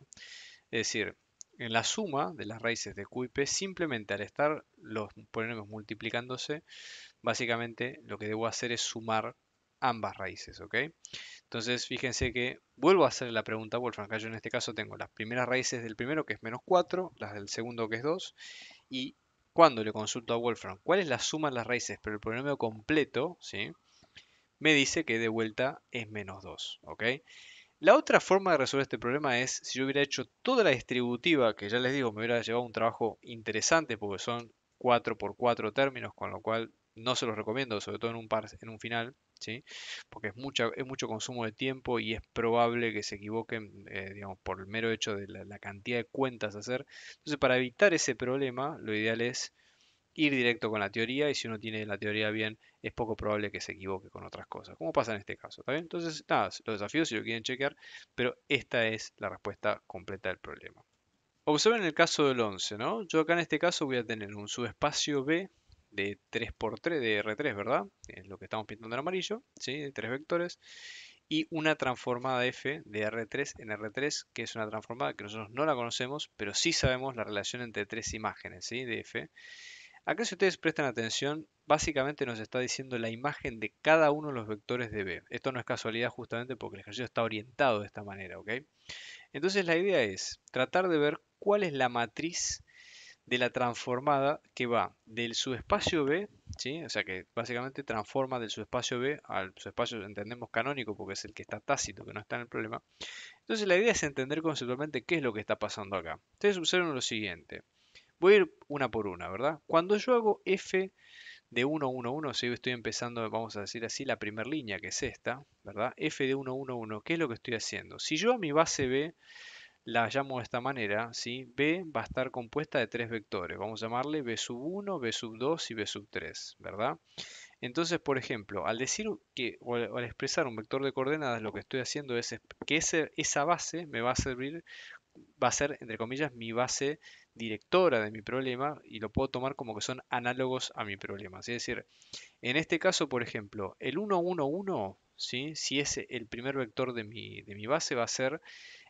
[SPEAKER 1] Es decir, en la suma de las raíces de Q y P, simplemente al estar los polinomios multiplicándose, básicamente lo que debo hacer es sumar ambas raíces, ¿ok? Entonces, fíjense que vuelvo a hacer la pregunta a Wolfram. Acá yo en este caso tengo las primeras raíces del primero, que es menos 4, las del segundo, que es 2, y cuando le consulto a Wolfram cuál es la suma de las raíces, pero el polinomio completo, ¿sí? Me dice que de vuelta es menos 2, ¿ok? La otra forma de resolver este problema es si yo hubiera hecho toda la distributiva, que ya les digo, me hubiera llevado un trabajo interesante porque son 4 por 4 términos, con lo cual no se los recomiendo, sobre todo en un, par, en un final, ¿sí? porque es, es mucho consumo de tiempo y es probable que se equivoquen eh, digamos, por el mero hecho de la, la, cantidad de cuentas a hacer. Entonces, para evitar ese problema, lo ideal es ir directo con la teoría y si uno tiene la teoría bien, es poco probable que se equivoque con otras cosas, como pasa en este caso. ¿está bien? Entonces, nada, los desafíos si lo quieren chequear, pero esta es la respuesta completa del problema. Observen el caso del 11, ¿no? Yo acá en este caso voy a tener un subespacio B de 3 por 3 de R3, ¿verdad? Es lo que estamos pintando en amarillo, ¿sí? De tres vectores. Y una transformada F de R3 en R3, que es una transformada que nosotros no la conocemos, pero sí sabemos la relación entre tres imágenes, ¿sí? De F. Acá si ustedes prestan atención, básicamente nos está diciendo la imagen de cada uno de los vectores de B. Esto no es casualidad justamente porque el ejercicio está orientado de esta manera, ¿ok? Entonces la idea es tratar de ver cuál es la matriz de la transformada que va del subespacio B, ¿sí? o sea que básicamente transforma del subespacio B al subespacio, entendemos, canónico, porque es el que está tácito, que no está en el problema. Entonces la idea es entender conceptualmente qué es lo que está pasando acá. Ustedes observen lo siguiente. Voy a ir una por una, ¿verdad? Cuando yo hago F de 1, 1, 1, si estoy empezando, vamos a decir así, la primera línea, que es esta, ¿verdad? F de 1, 1, 1, ¿qué es lo que estoy haciendo? Si yo a mi base B la llamo de esta manera, ¿sí? B va a estar compuesta de tres vectores. Vamos a llamarle B sub 1, B sub 2 y B sub 3, ¿verdad? Entonces, por ejemplo, al decir que, o al expresar un vector de coordenadas, lo que estoy haciendo es que esa base me va a servir, va a ser, entre comillas, mi base directora de mi problema y lo puedo tomar como que son análogos a mi problema. Es decir, en este caso, por ejemplo, el 1, ¿sí? si es el primer vector de mi, de mi base, va a ser,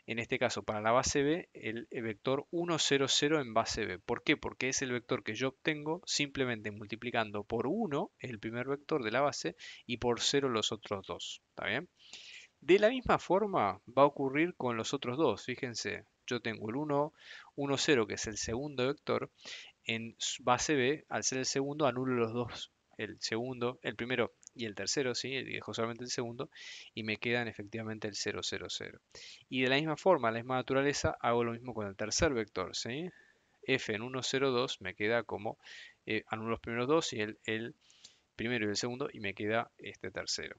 [SPEAKER 1] en este caso, para la base B, el vector 0 en base B. ¿Por qué? Porque es el vector que yo obtengo simplemente multiplicando por 1 el primer vector de la base y por 0 los otros dos. ¿Está bien? De la misma forma va a ocurrir con los otros dos, fíjense, yo tengo el 1, 1, 0, que es el segundo vector, en base B, al ser el segundo, anulo los dos, el segundo, el primero y el tercero, ¿sí? Y dejo solamente el segundo, y me quedan efectivamente el 0, 0, 0. Y de la misma forma, la misma naturaleza, hago lo mismo con el tercer vector, ¿sí? F en 1, 0, 2 me queda como, eh, anulo los primeros dos y el, el primero y el segundo y me queda este tercero.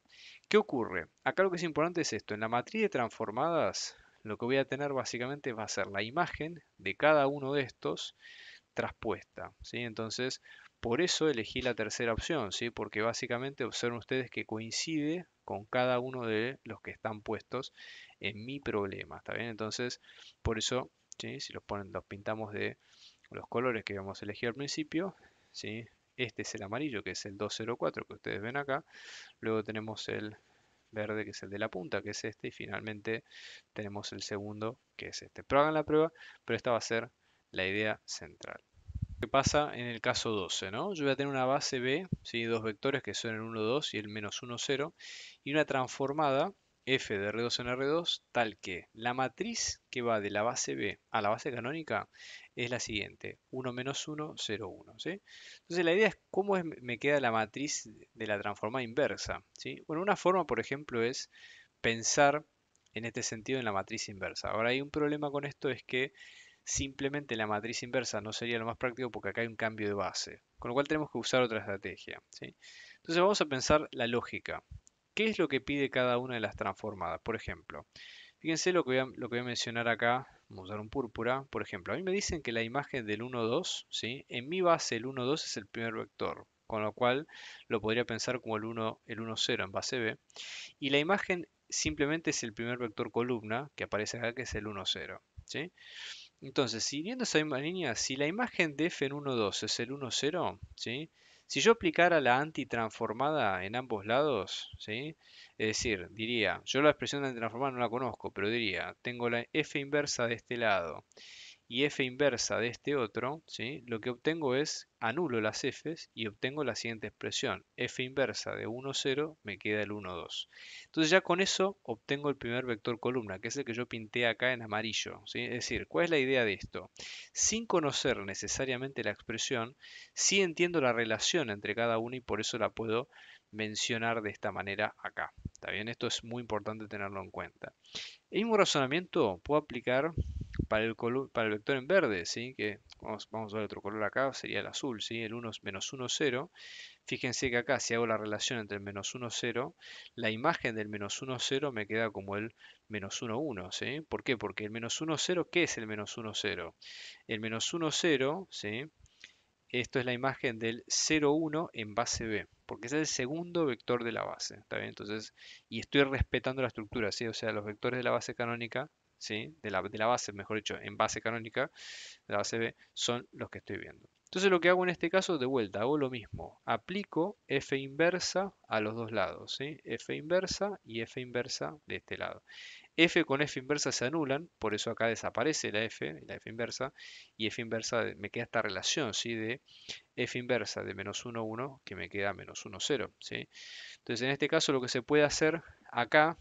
[SPEAKER 1] ¿Qué ocurre? Acá lo que es importante es esto, en la matriz de transformadas lo que voy a tener básicamente va a ser la imagen de cada uno de estos traspuesta. ¿sí? Entonces, por eso elegí la tercera opción, ¿sí? porque básicamente observen ustedes que coincide con cada uno de los que están puestos en mi problema. ¿está bien? Entonces, por eso, ¿sí? si los, ponen, pintamos de los colores que habíamos elegido al principio, ¿sí? este es el amarillo, que es el 204 que ustedes ven acá. Luego tenemos el verde, que es el de la punta, que es este, y finalmente tenemos el segundo, que es este. Pero hagan la prueba, pero esta va a ser la idea central. ¿Qué pasa en el caso 12? ¿no? Yo voy a tener una base B, ¿sí? dos vectores que son el 1, 2 y el menos 1, 0, y una transformada f de R2 en R2 tal que la matriz que va de la base B a la base canónica es la siguiente, 1 menos 1, 0, 1. Entonces la idea es cómo me queda la matriz de la transformada inversa. Bueno, una forma, por ejemplo, es pensar en este sentido en la matriz inversa. Ahora hay un problema con esto, es que simplemente la matriz inversa no sería lo más práctico porque acá hay un cambio de base, con lo cual tenemos que usar otra estrategia. Entonces vamos a pensar la lógica. ¿Qué es lo que pide cada una de las transformadas? Por ejemplo, fíjense lo que voy a, mencionar acá. Vamos a usar un púrpura. Por ejemplo, a mí me dicen que la imagen del 1, ¿sí? en mi base el 1, 2 es el primer vector, con lo cual lo podría pensar como el 1, el 0 en base B. Y la imagen simplemente es el primer vector columna que aparece acá, que es el 1, 0. ¿sí? Entonces, siguiendo esa misma línea, si la imagen de F en 1, 2 es el 1, 0, ¿sí? Si yo aplicara la antitransformada en ambos lados, ¿sí? es decir, diría, yo la expresión de antitransformada no la conozco, pero diría, tengo la F inversa de este lado y f inversa de este otro, ¿sí? lo que obtengo es anulo las f y obtengo la siguiente expresión. f inversa de 1, 0 me queda el 1, 2. Entonces ya con eso obtengo el primer vector columna, que es el que yo pinté acá en amarillo. ¿sí? Es decir, ¿cuál es la idea de esto? Sin conocer necesariamente la expresión, sí entiendo la relación entre cada uno y por eso la puedo mencionar de esta manera acá. ¿Está Esto es muy importante tenerlo en cuenta. El mismo razonamiento puedo aplicar para el, para el vector en verde, ¿sí? que vamos, a ver otro color acá, sería el azul, el 1 menos 1, 0. Fíjense que acá si hago la relación entre el menos 1, 0, la imagen del menos 1, 0 me queda como el menos 1, 1. ¿sí? ¿Por qué? Porque el menos 1, 0, ¿qué es el menos 1, 0? El menos 1, 0, esto es la imagen del 0, 1 en base B, porque es el segundo vector de la base. Entonces, y estoy respetando la estructura, o sea, los vectores de la base canónica de, la, base, mejor dicho, en base canónica, de la base B, son los que estoy viendo. Entonces lo que hago en este caso, de vuelta, hago lo mismo. Aplico F inversa a los dos lados. F inversa y F inversa de este lado. F con F inversa se anulan, por eso acá desaparece la F, la F inversa, y F inversa, me queda esta relación ¿sí? de F inversa de menos 1, 1, que me queda menos 1, 0. ¿sí? Entonces en este caso lo que se puede hacer acá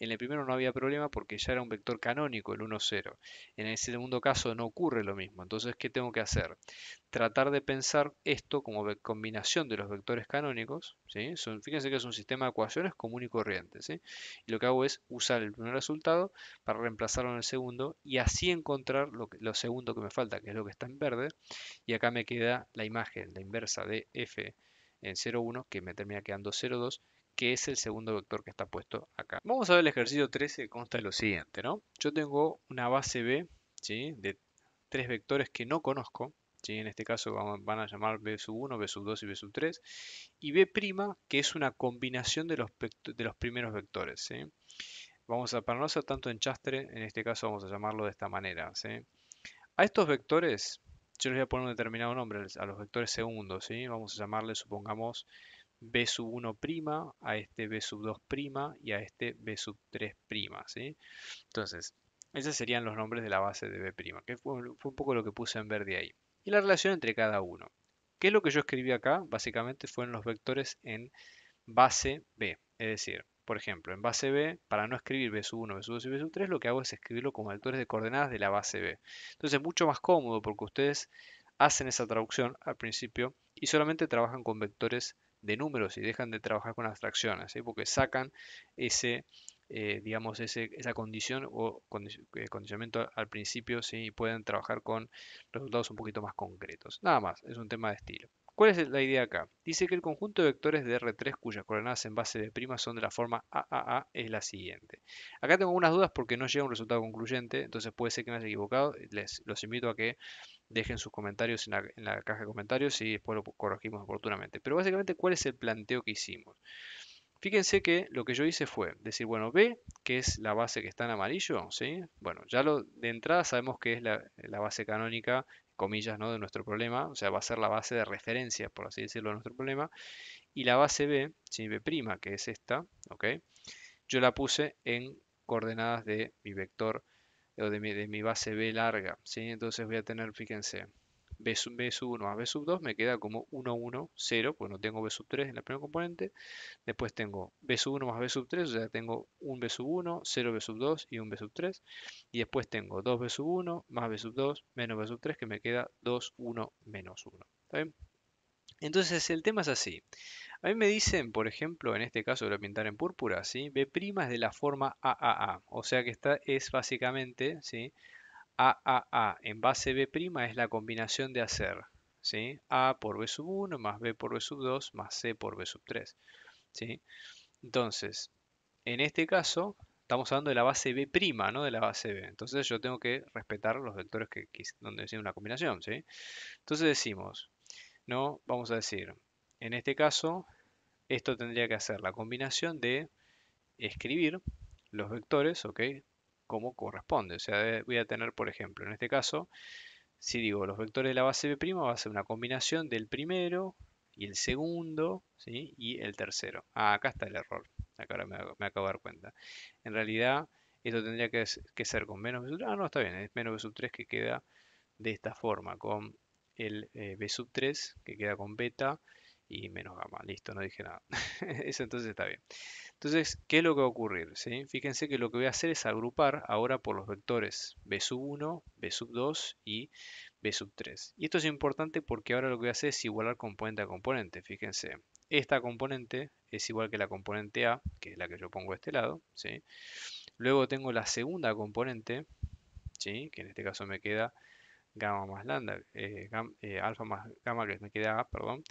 [SPEAKER 1] en el primero no había problema porque ya era un vector canónico, el 1, 0. En el segundo caso no ocurre lo mismo. Entonces, ¿qué tengo que hacer? Tratar de pensar esto como combinación de los vectores canónicos. fíjense que es un sistema de ecuaciones común y corriente. Y lo que hago es usar el primer resultado para reemplazarlo en el segundo y así encontrar lo, lo segundo que me falta, que es lo que está en verde. Y acá me queda la imagen, la inversa de f en 1, que me termina quedando 2 que es el segundo vector que está puesto acá. Vamos a ver el ejercicio 13 que consta de lo siguiente, ¿no? Yo tengo una base B, De tres vectores que no conozco, ¿sí? En este caso van a llamar B1, B2 y B3, y B', que es una combinación de los, primeros vectores, Vamos a, para no ser tanto enchastre, en este caso vamos a llamarlo de esta manera, A estos vectores, yo les voy a poner un determinado nombre a los vectores segundos, ¿sí? Vamos a llamarle, supongamos, b sub 1 a este b sub 2 y a este b sub 3 ¿sí? Entonces, esos serían los nombres de la base de b que fue, un poco lo que puse en verde ahí. Y la relación entre cada uno. ¿Qué es lo que yo escribí acá? Básicamente fueron los vectores en base b, es decir, por ejemplo, en base B, para no escribir B1, B2 y B3, lo que hago es escribirlo como vectores de coordenadas de la base B. Entonces es mucho más cómodo porque ustedes hacen esa traducción al principio y solamente trabajan con vectores de números y dejan de trabajar con abstracciones, ¿sí? ¿eh? porque sacan ese, eh, digamos, esa condición o eh, condicionamiento al principio y pueden trabajar con resultados un poquito más concretos. Nada más, es un tema de estilo. ¿Cuál es la idea acá? Dice que el conjunto de vectores de R3 cuyas coordenadas en base de primas son de la forma AAA es la siguiente. Acá tengo algunas dudas porque no llega un resultado concluyente, entonces puede ser que me haya equivocado. Les los invito a que dejen sus comentarios en la, caja de comentarios y después lo corregimos oportunamente. Pero básicamente, ¿cuál es el planteo que hicimos? Fíjense que lo que yo hice fue decir, bueno, B, que es la base que está en amarillo, ¿sí? Bueno, ya lo, de entrada sabemos que es la, base canónica, comillas, ¿no? De nuestro problema, o sea, va a ser la base de referencia, por así decirlo, de nuestro problema. Y la base B, ¿sí? B', que es esta, ¿ok? Yo la puse en coordenadas de mi vector o de mi, base B larga, ¿sí? Entonces voy a tener, fíjense, B sub, 1 más B sub 2 me queda como 1, 1, 0, pues no tengo B sub 3 en la primera componente. Después tengo B sub 1 más B sub 3, o sea, tengo un B sub 1, 0 B sub 2 y un B sub 3. Y después tengo 2 B sub 1 más B sub 2 menos B sub 3 que me queda 2, 1, menos 1. ¿Está bien? Entonces el tema es así. A mí me dicen, por ejemplo, en este caso lo pintar en púrpura, ¿sí? B' es de la forma AAA, o sea que esta es básicamente, ¿sí? AAA en base B' es la combinación de hacer, ¿sí? A por B sub 1 más B por B sub 2 más C por B sub 3, ¿sí? Entonces, en este caso, estamos hablando de la base B', no de la base B. Entonces yo tengo que respetar los vectores que, donde dice una combinación, ¿sí? Entonces decimos, ¿no? Vamos a decir, en este caso, esto tendría que hacer la combinación de escribir los vectores, ¿ok? Como corresponde. O sea, voy a tener, por ejemplo, en este caso, si digo los vectores de la base B' va a ser una combinación del primero y el segundo, ¿sí? Y el tercero. Ah, acá está el error. Acá me, acabo de dar cuenta. En realidad, esto tendría que, ser con menos B 3. Ah, no, está bien, es menos B sub 3 que queda de esta forma, con el eh, B sub 3, que queda con beta, y menos gamma. Listo, no dije nada. [laughs] Eso entonces está bien. Entonces, ¿qué es lo que va a ocurrir? Fíjense que lo que voy a hacer es agrupar ahora por los vectores B sub 1, B sub 2 y B sub 3. Y esto es importante porque ahora lo que voy a hacer es igualar componente a componente. Fíjense, esta componente es igual que la componente A, que es la que yo pongo a este lado. Luego tengo la segunda componente, ¿sí? que en este caso me queda gamma más lambda, eh, eh, alfa más gamma que me queda, perdón.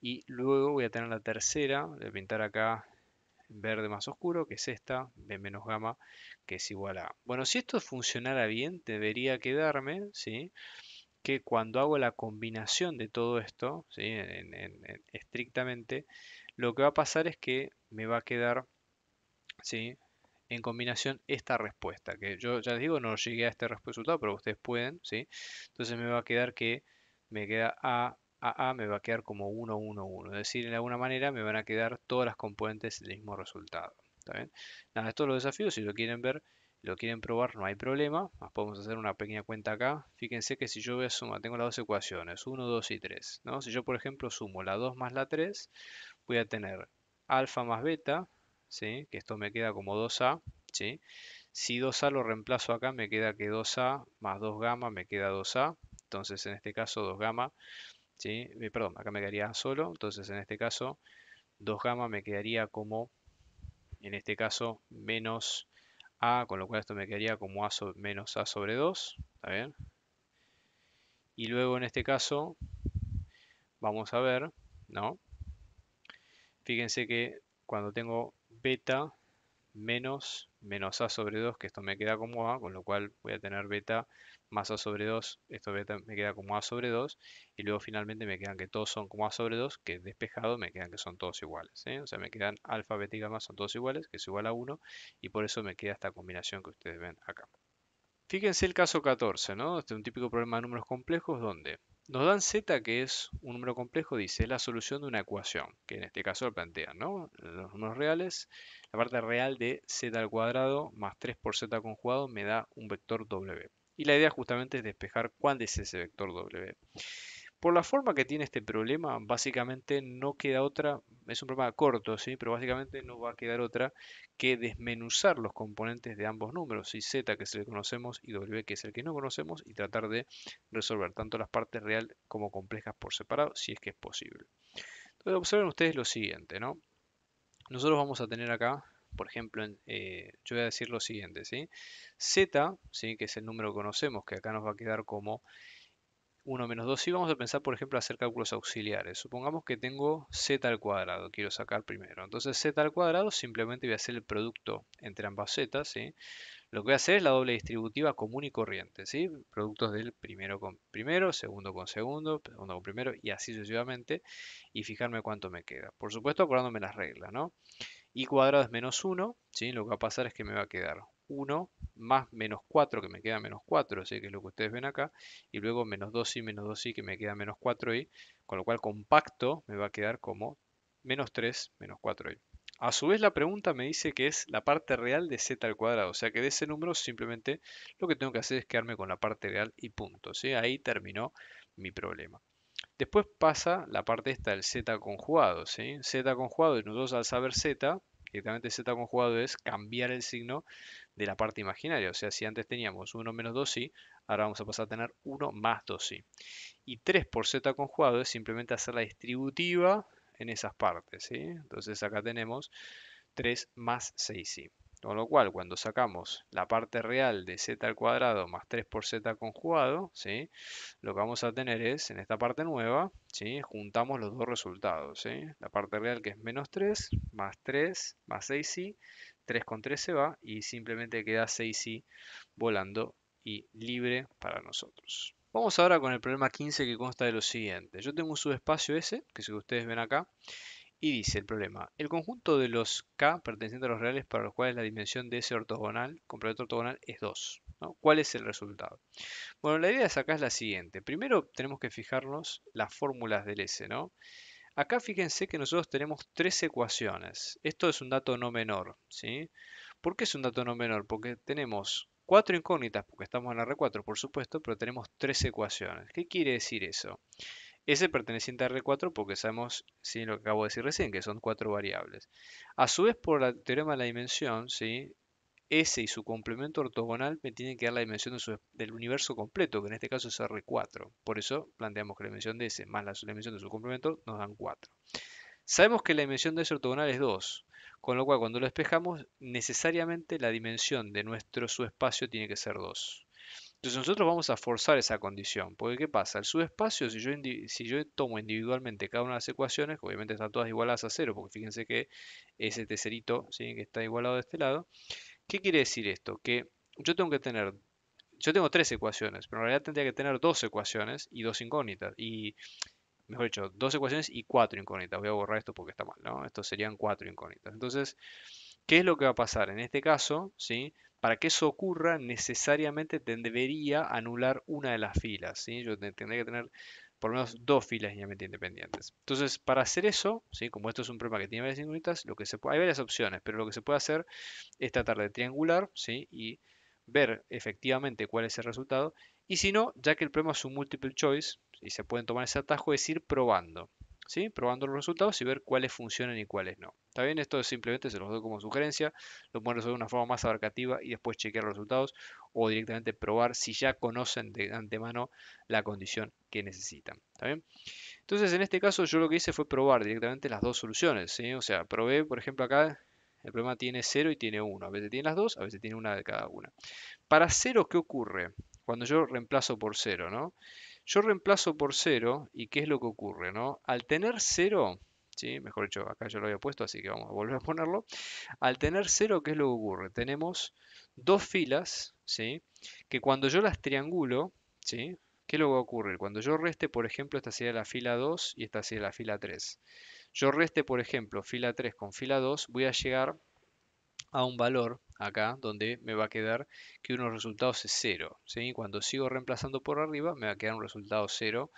[SPEAKER 1] Y luego voy a tener la tercera, de pintar acá verde más oscuro, que es esta, B menos gamma, que es igual a... Bueno, si esto funcionara bien, debería quedarme, ¿sí? Que cuando hago la combinación de todo esto, ¿sí? estrictamente, lo que va a pasar es que me va a quedar, ¿sí? en combinación esta respuesta, que yo ya les digo, no llegué a este resultado, pero ustedes pueden, ¿sí? Entonces me va a quedar que me queda A, A, A, me va a quedar como 1, 1, 1. Es decir, de alguna manera me van a quedar todas las componentes del mismo resultado. ¿Está bien? Nada, estos los desafíos, si lo quieren ver, lo quieren probar, no hay problema. Más podemos hacer una pequeña cuenta acá. Fíjense que si yo voy a sumar, tengo las dos ecuaciones, 1, 2 y 3. ¿no? Si yo, por ejemplo, sumo la 2 más la 3, voy a tener alfa más beta que esto me queda como 2A. ¿sí? Si 2A lo reemplazo acá, me queda que 2A más 2 gamma me queda 2A. Entonces, en este caso, 2 gamma, ¿sí? Eh, perdón, acá me quedaría solo. Entonces, en este caso, 2 gamma me quedaría como, en este caso, menos A, con lo cual esto me quedaría como A menos A sobre 2. ¿Está bien? Y luego, en este caso, vamos a ver, ¿no? Fíjense que cuando tengo beta menos menos a sobre 2, que esto me queda como a, con lo cual voy a tener beta más a sobre 2, esto me queda como a sobre 2, y luego finalmente me quedan que todos son como a sobre 2, que despejado me quedan que son todos iguales, ¿eh? o sea, me quedan alfa, beta y gamma son todos iguales, que es igual a 1, y por eso me queda esta combinación que ustedes ven acá. Fíjense el caso 14, ¿no? Este es un típico problema de números complejos donde nos dan z, que es un número complejo, dice, es la solución de una ecuación, que en este caso lo plantean, ¿no? Los números reales, la parte real de z al cuadrado más 3 por z conjugado me da un vector w. Y la idea justamente es despejar cuál es ese vector w. Por la forma que tiene este problema, básicamente no queda otra, es un problema corto, ¿sí? pero básicamente no va a quedar otra que desmenuzar los componentes de ambos números, y z que es el que conocemos y w que es el que no conocemos, y tratar de resolver tanto las partes real como complejas por separado, si es que es posible. Entonces observen ustedes lo siguiente, ¿no? Nosotros vamos a tener acá por ejemplo, eh, yo voy a decir lo siguiente, ¿sí? Z, ¿sí? que es el número que conocemos, que acá nos va a quedar como 1 menos 2. Y vamos a pensar, por ejemplo, hacer cálculos auxiliares. Supongamos que tengo z al cuadrado, quiero sacar primero. Entonces z al cuadrado, simplemente voy a hacer el producto entre ambas z, ¿sí? Lo que voy a hacer es la doble distributiva común y corriente, ¿sí? Productos del primero con primero, segundo con segundo, segundo con primero y así sucesivamente. Y fijarme cuánto me queda. Por supuesto, acordándome las reglas, ¿no? y cuadrado es menos 1, ¿sí? lo que va a pasar es que me va a quedar 1 más menos 4, que me queda menos 4, así que es lo que ustedes ven acá, y luego menos 2 i menos 2 i que me queda menos 4 i con lo cual compacto me va a quedar como menos 3 menos 4 i A su vez la pregunta me dice que es la parte real de z al cuadrado, o sea que de ese número simplemente lo que tengo que hacer es quedarme con la parte real y punto. ¿sí? Ahí terminó mi problema. Después pasa la parte esta del z conjugado. ¿sí? z conjugado, nosotros al saber z, directamente z conjugado es cambiar el signo de la parte imaginaria. O sea, si antes teníamos 1 menos 2i, ahora vamos a pasar a tener 1 más 2i. Y 3 por z conjugado es simplemente hacer la distributiva en esas partes. ¿sí? Entonces acá tenemos 3 más 6i. Con lo cual, cuando sacamos la parte real de z al cuadrado más 3 por z conjugado, ¿sí? lo que vamos a tener es, en esta parte nueva, ¿sí? juntamos los dos resultados. ¿sí? La parte real que es menos 3, más 3, más 6i, 3 con 3 se va y simplemente queda 6i volando y libre para nosotros. Vamos ahora con el problema 15 que consta de lo siguiente. Yo tengo un subespacio S, que es el que ustedes ven acá, y dice el problema. El conjunto de los K pertenecientes a los reales para los cuales la dimensión de S ortogonal, complemento ortogonal, es 2. ¿Cuál es el resultado? Bueno, la idea de acá es la siguiente. Primero tenemos que fijarnos las fórmulas del S, ¿no? Acá fíjense que nosotros tenemos tres ecuaciones. Esto es un dato no menor. ¿sí? ¿Por qué es un dato no menor? Porque tenemos cuatro incógnitas, porque estamos en R4 por supuesto, pero tenemos tres ecuaciones. ¿Qué quiere decir eso? S perteneciente a R4 porque sabemos ¿sí? lo que acabo de decir recién, que son cuatro variables. A su vez, por el teorema de la dimensión, ¿sí? S y su complemento ortogonal me tienen que dar la dimensión del universo completo, que en este caso es R4. Por eso planteamos que la dimensión de S más la, dimensión de su complemento nos dan 4. Sabemos que la dimensión de S ortogonal es 2, con lo cual cuando lo despejamos, necesariamente la dimensión de nuestro subespacio tiene que ser 2. Entonces nosotros vamos a forzar esa condición, porque ¿qué pasa? El subespacio, si yo, tomo individualmente cada una de las ecuaciones, obviamente están todas igualadas a 0, porque fíjense que ese tercerito que está igualado de este lado, ¿Qué quiere decir esto? Que yo tengo que tener, yo tengo tres ecuaciones, pero en realidad tendría que tener dos ecuaciones y dos incógnitas. Y, mejor dicho, dos ecuaciones y cuatro incógnitas. Voy a borrar esto porque está mal, ¿no? Estos serían cuatro incógnitas. Entonces, ¿qué es lo que va a pasar? En este caso, ¿sí? Para que eso ocurra, necesariamente debería anular una de las filas, ¿sí? Yo tendría que tener por lo menos dos filas independientes. Entonces, para hacer eso, ¿sí? como esto es un problema que tiene varias incógnitas, lo que se puede, hay varias opciones, pero lo que se puede hacer es tratar de triangular ¿sí? y ver efectivamente cuál es el resultado. Y si no, ya que el problema es un multiple choice y se pueden tomar ese atajo, es ir probando probando los resultados y ver cuáles funcionan y cuáles no. Está bien, esto simplemente se los doy como sugerencia, lo pueden resolver de una forma más abarcativa y después chequear los resultados o directamente probar si ya conocen de antemano la condición que necesitan. ¿está Entonces, en este caso yo lo que hice fue probar directamente las dos soluciones, o sea, probé, por ejemplo, acá el problema tiene 0 y tiene 1. A veces tiene las dos, a veces tiene una de cada una. Para 0, ¿qué ocurre? Cuando yo reemplazo por 0, ¿no? Yo reemplazo por 0 y ¿qué es lo que ocurre? No? Al tener 0, ¿sí? mejor dicho, acá yo lo había puesto, así que vamos a volver a ponerlo. Al tener 0, ¿qué es lo que ocurre? Tenemos dos filas ¿sí? que cuando yo las triangulo, ¿sí? ¿qué es lo que va a ocurrir? Cuando yo reste, por ejemplo, esta sería la fila 2 y esta sería la fila 3. Yo reste, por ejemplo, fila 3 con fila 2, voy a llegar a un valor acá, donde me va a quedar que uno los resultados es cero ¿sí? Cuando sigo reemplazando por arriba, me va a quedar un resultado cero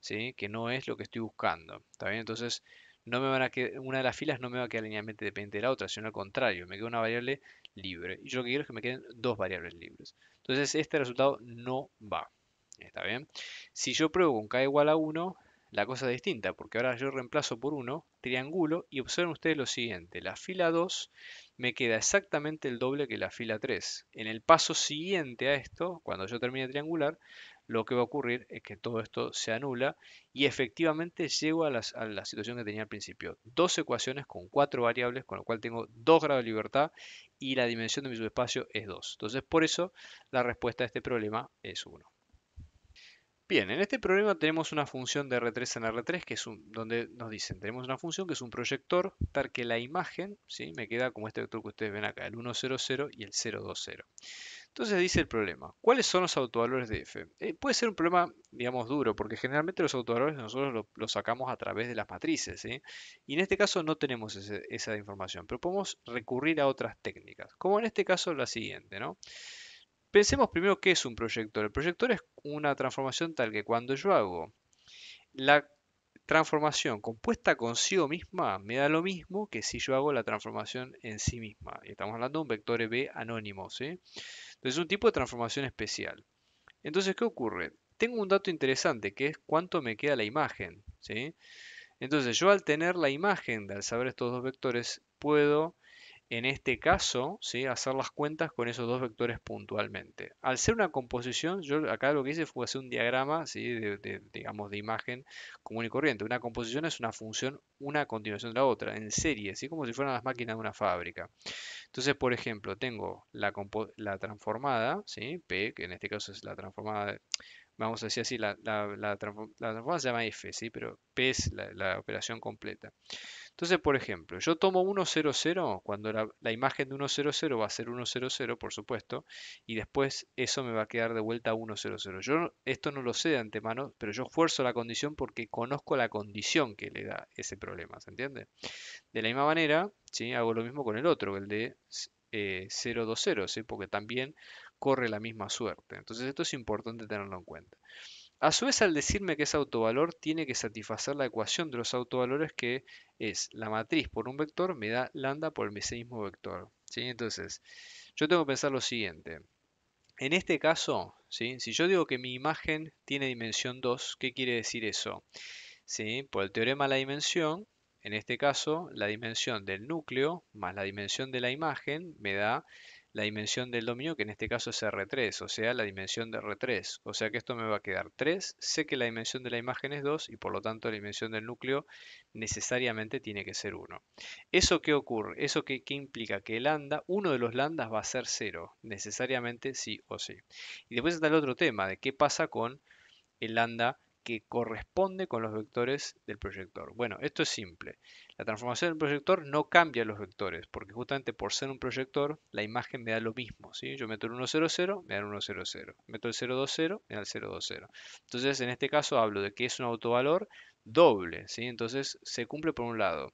[SPEAKER 1] ¿sí? que no es lo que estoy buscando. ¿está bien? Entonces, no me van a que una de las filas no me va a quedar linealmente dependiente de la otra, sino al contrario, me queda una variable libre. Y yo lo que quiero es que me queden dos variables libres. Entonces, este resultado no va. ¿Está bien? Si yo pruebo con k igual a 1, la cosa es distinta, porque ahora yo reemplazo por 1, triangulo, y observen ustedes lo siguiente, la fila 2 me queda exactamente el doble que la fila 3. En el paso siguiente a esto, cuando yo termine de triangular, lo que va a ocurrir es que todo esto se anula y efectivamente llego a, la situación que tenía al principio. Dos ecuaciones con cuatro variables, con lo cual tengo dos grados de libertad y la dimensión de mi subespacio es 2. Entonces, por eso, la respuesta a este problema es 1. Bien, en este problema tenemos una función de R3 en R3, que es donde nos dicen, tenemos una función que es un proyector, tal que la imagen, ¿sí? me queda como este vector que ustedes ven acá, el 100 y el 020. Entonces dice el problema, ¿cuáles son los autovalores de F? Eh, puede ser un problema, digamos, duro, porque generalmente los autovalores nosotros los sacamos a través de las matrices, ¿sí? y en este caso no tenemos esa información, pero podemos recurrir a otras técnicas, como en este caso la siguiente, ¿no? pensemos primero qué es un proyector. El proyector es una transformación tal que cuando yo hago la transformación compuesta consigo misma, me da lo mismo que si yo hago la transformación en sí misma. Estamos hablando de un vector e B anónimo. ¿sí? Entonces es un tipo de transformación especial. Entonces, ¿qué ocurre? Tengo un dato interesante que es cuánto me queda la imagen. ¿sí? Entonces yo al tener la imagen, al saber estos dos vectores, puedo en este caso, ¿sí? hacer las cuentas con esos dos vectores puntualmente. Al ser una composición, yo acá lo que hice fue hacer un diagrama, ¿sí? de, digamos, de imagen común y corriente. Una composición es una función, una continuación de la otra, en serie, así como si fueran las máquinas de una fábrica. Entonces, por ejemplo, tengo la, transformada, ¿sí? P, que en este caso es la transformada, de, vamos a decir así, la, la, se llama F, ¿sí? pero P es la, operación completa. Entonces, por ejemplo, yo tomo 1,00, cuando la, imagen de 1,00 va a ser 1,00, por supuesto, y después eso me va a quedar de vuelta 1,00. Yo esto no lo sé de antemano, pero yo esfuerzo la condición porque conozco la condición que le da ese problema, ¿se entiende? De la misma manera, ¿sí? hago lo mismo con el otro, el de eh, 0,20, ¿sí? porque también corre la misma suerte. Entonces esto es importante tenerlo en cuenta. A su vez, al decirme que es autovalor, tiene que satisfacer la ecuación de los autovalores que es la matriz por un vector me da lambda por ese mismo vector. Entonces, yo tengo que pensar lo siguiente. En este caso, si yo digo que mi imagen tiene dimensión 2, ¿qué quiere decir eso? ¿Sí? Por el teorema de la dimensión, en este caso, la dimensión del núcleo más la dimensión de la imagen me da la dimensión del dominio, que en este caso es R3, o sea, la dimensión de R3. O sea que esto me va a quedar 3, sé que la dimensión de la imagen es 2 y por lo tanto la dimensión del núcleo necesariamente tiene que ser 1. ¿Eso qué ocurre? ¿Eso qué, implica? Que el lambda, uno de los lambdas va a ser 0, necesariamente sí o sí. Y después está el otro tema de qué pasa con el lambda que corresponde con los vectores del proyector. Bueno, esto es simple. La transformación del proyector no cambia los vectores, porque justamente por ser un proyector, la imagen me da lo mismo. Yo meto el 1, 0, 0, me da el 1, 0, 0. Meto el 0, 2, 0, me da el 0, 2, 0. Entonces, en este caso hablo de que es un autovalor doble. ¿sí? Entonces, se cumple por un lado.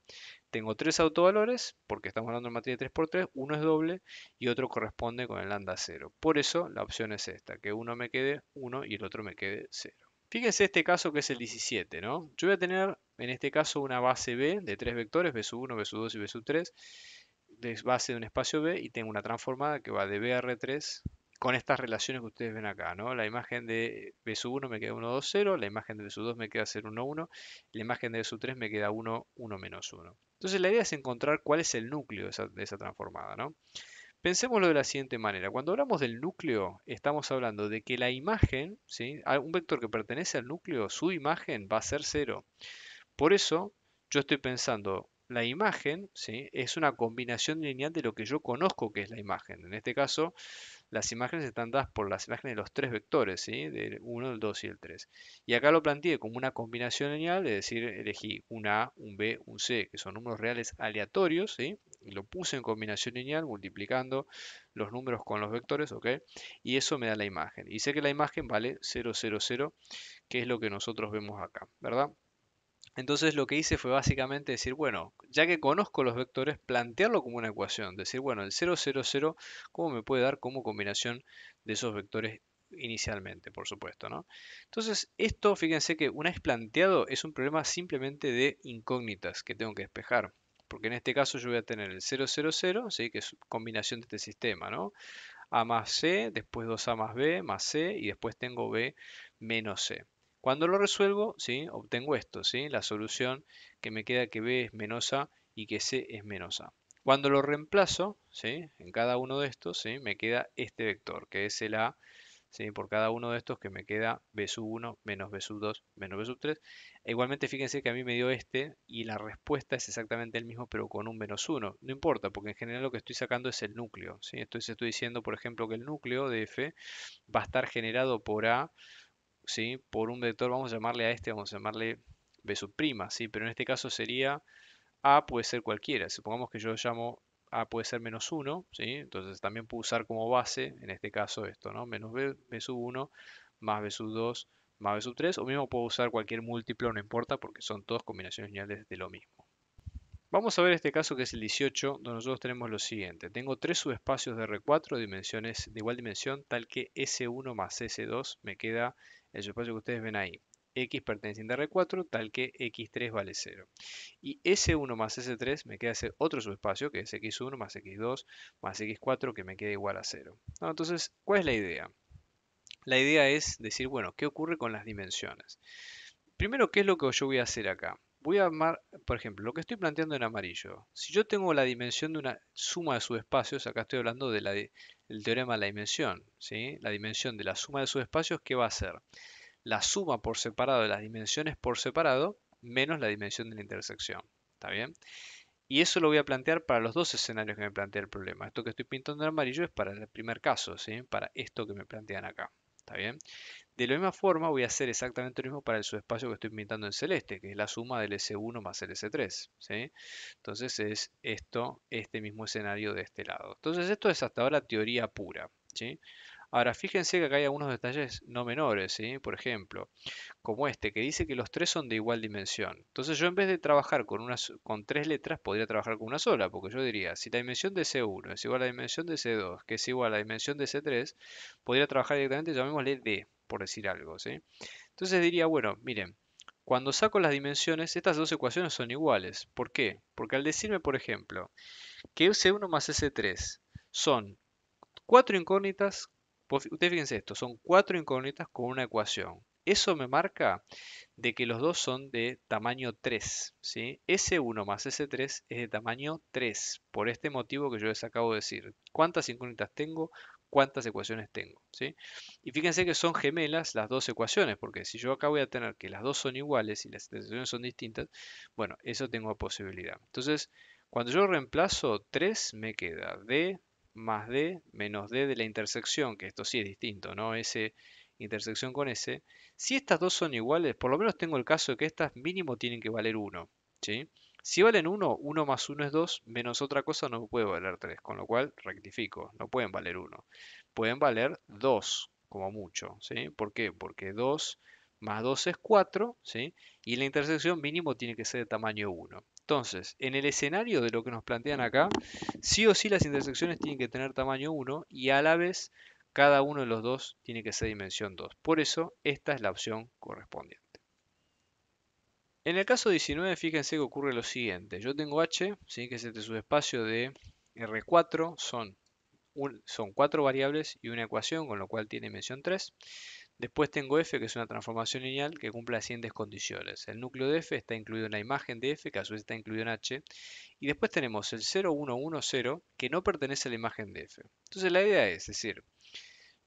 [SPEAKER 1] Tengo tres autovalores, porque estamos hablando de materia 3x3, uno es doble y otro corresponde con el lambda 0. Por eso la opción es esta, que uno me quede 1 y el otro me quede 0. Fíjense este caso que es el 17, ¿no? Yo voy a tener en este caso una base B de tres vectores, B1, B2 y B3, de base de un espacio B y tengo una transformada que va de B a R3 con estas relaciones que ustedes ven acá, ¿no? La imagen de B1 me queda 1, 2, 0, la imagen de B2 me queda 0, 1, 1, la imagen de B3 me queda 1, 1, menos 1. Entonces la idea es encontrar cuál es el núcleo de esa, de esa transformada, ¿no? Pensémoslo de la siguiente manera. Cuando hablamos del núcleo, estamos hablando de que la imagen, ¿sí? un vector que pertenece al núcleo, su imagen va a ser cero. Por eso, yo estoy pensando, la imagen ¿sí? es una combinación lineal de lo que yo conozco que es la imagen. En este caso, las imágenes están dadas por las imágenes de los tres vectores, ¿sí? del 1, el 2 y el 3. Y acá lo planteé como una combinación lineal, es decir, elegí un A, un B, un C, que son números reales aleatorios, ¿sí? lo puse en combinación lineal multiplicando los números con los vectores, ¿ok? Y eso me da la imagen. Y sé que la imagen vale 0, 0, 0, que es lo que nosotros vemos acá, ¿verdad? Entonces lo que hice fue básicamente decir, bueno, ya que conozco los vectores, plantearlo como una ecuación. Decir, bueno, el 0, 0, 0, ¿cómo me puede dar como combinación de esos vectores inicialmente, por supuesto, ¿no? Entonces, esto, fíjense que una vez planteado, es un problema simplemente de incógnitas que tengo que despejar. Porque en este caso yo voy a tener el 0, 0, 0, que es combinación de este sistema, ¿no? A más C, después 2A más B, más C, y después tengo B menos C. Cuando lo resuelvo, ¿sí? obtengo esto, ¿sí? la solución que me queda que B es menos A y que C es menos A. Cuando lo reemplazo, ¿sí? en cada uno de estos, ¿sí? me queda este vector, que es el A por cada uno de estos que me queda B sub 1 menos B sub 2 menos B sub 3. igualmente fíjense que a mí me dio este y la respuesta es exactamente el mismo pero con un menos 1. No importa porque en general lo que estoy sacando es el núcleo. ¿sí? Entonces estoy diciendo por ejemplo que el núcleo de F va a estar generado por A, ¿sí? por un vector, vamos a llamarle a este, vamos a llamarle B sub prima, ¿sí? pero en este caso sería... A puede ser cualquiera. Supongamos que yo llamo a puede ser menos 1, ¿sí? entonces también puedo usar como base, en este caso esto, ¿no? menos B, 1, más B sub 2, más B sub 3, o mismo puedo usar cualquier múltiplo, no importa, porque son todas combinaciones lineales de lo mismo. Vamos a ver este caso que es el 18, donde nosotros tenemos lo siguiente. Tengo tres subespacios de R4 dimensiones de igual dimensión, tal que S1 más S2 me queda el subespacio que ustedes ven ahí x perteneciente a R4, tal que x3 vale 0. Y S1 más S3 me queda hacer otro subespacio, que es x1 más x2 más x4, que me queda igual a 0. entonces, ¿cuál es la idea? La idea es decir, bueno, ¿qué ocurre con las dimensiones? Primero, ¿qué es lo que yo voy a hacer acá? Voy a armar, por ejemplo, lo que estoy planteando en amarillo. Si yo tengo la dimensión de una suma de subespacios, acá estoy hablando del de teorema de la dimensión, ¿sí? La dimensión de la suma de subespacios, ¿qué va a hacer? la suma por separado de las dimensiones por separado menos la dimensión de la intersección. ¿Está bien? Y eso lo voy a plantear para los dos escenarios que me plantea el problema. Esto que estoy pintando en amarillo es para el primer caso, ¿sí? para esto que me plantean acá. ¿Está bien? De la misma forma voy a hacer exactamente lo mismo para el subespacio que estoy pintando en celeste, que es la suma del S1 más el S3. Entonces es esto, este mismo escenario de este lado. Entonces esto es hasta ahora teoría pura. ¿sí? Ahora, fíjense que acá hay algunos detalles no menores, ¿sí? Por ejemplo, como este, que dice que los tres son de igual dimensión. Entonces yo en vez de trabajar con, con tres letras, podría trabajar con una sola, porque yo diría, si la dimensión de C1 es igual a la dimensión de C2, que es igual a la dimensión de C3, podría trabajar directamente, llamémosle D, por decir algo, ¿sí? Entonces diría, bueno, miren, cuando saco las dimensiones, estas dos ecuaciones son iguales. ¿Por qué? Porque al decirme, por ejemplo, que c 1 más S3 son cuatro incógnitas pues ustedes fíjense esto, son cuatro incógnitas con una ecuación. Eso me marca de que los dos son de tamaño 3. ¿sí? S1 más S3 es de tamaño 3, por este motivo que yo les acabo de decir. ¿Cuántas incógnitas tengo? ¿Cuántas ecuaciones tengo? ¿sí? Y fíjense que son gemelas las dos ecuaciones, porque si yo acá voy a tener que las dos son iguales y las ecuaciones son distintas, bueno, eso tengo posibilidad. Entonces, cuando yo reemplazo 3, me queda D más D menos D de la intersección, que esto sí es distinto, ¿no? S intersección con S. Si estas dos son iguales, por lo menos tengo el caso de que estas mínimo tienen que valer 1, ¿sí? Si valen 1, 1 más 1 es 2, menos otra cosa no puede valer 3, con lo cual rectifico, no pueden valer 1. Pueden valer 2, como mucho, ¿sí? ¿Por qué? Porque 2 más 2 es 4, ¿sí? Y la intersección mínimo tiene que ser de tamaño 1. Entonces, en el escenario de lo que nos plantean acá, sí o sí las intersecciones tienen que tener tamaño 1 y a la vez cada uno de los dos tiene que ser dimensión 2. Por eso, esta es la opción correspondiente. En el caso 19, fíjense que ocurre lo siguiente. Yo tengo H, ¿sí? que es este subespacio de R4, son, son cuatro variables y una ecuación, con lo cual tiene dimensión 3. Después tengo f, que es una transformación lineal que cumple las siguientes condiciones. El núcleo de f está incluido en la imagen de f, que a su vez está incluido en h. Y después tenemos el 0, 1, 1, 0, que no pertenece a la imagen de f. Entonces la idea es, es decir,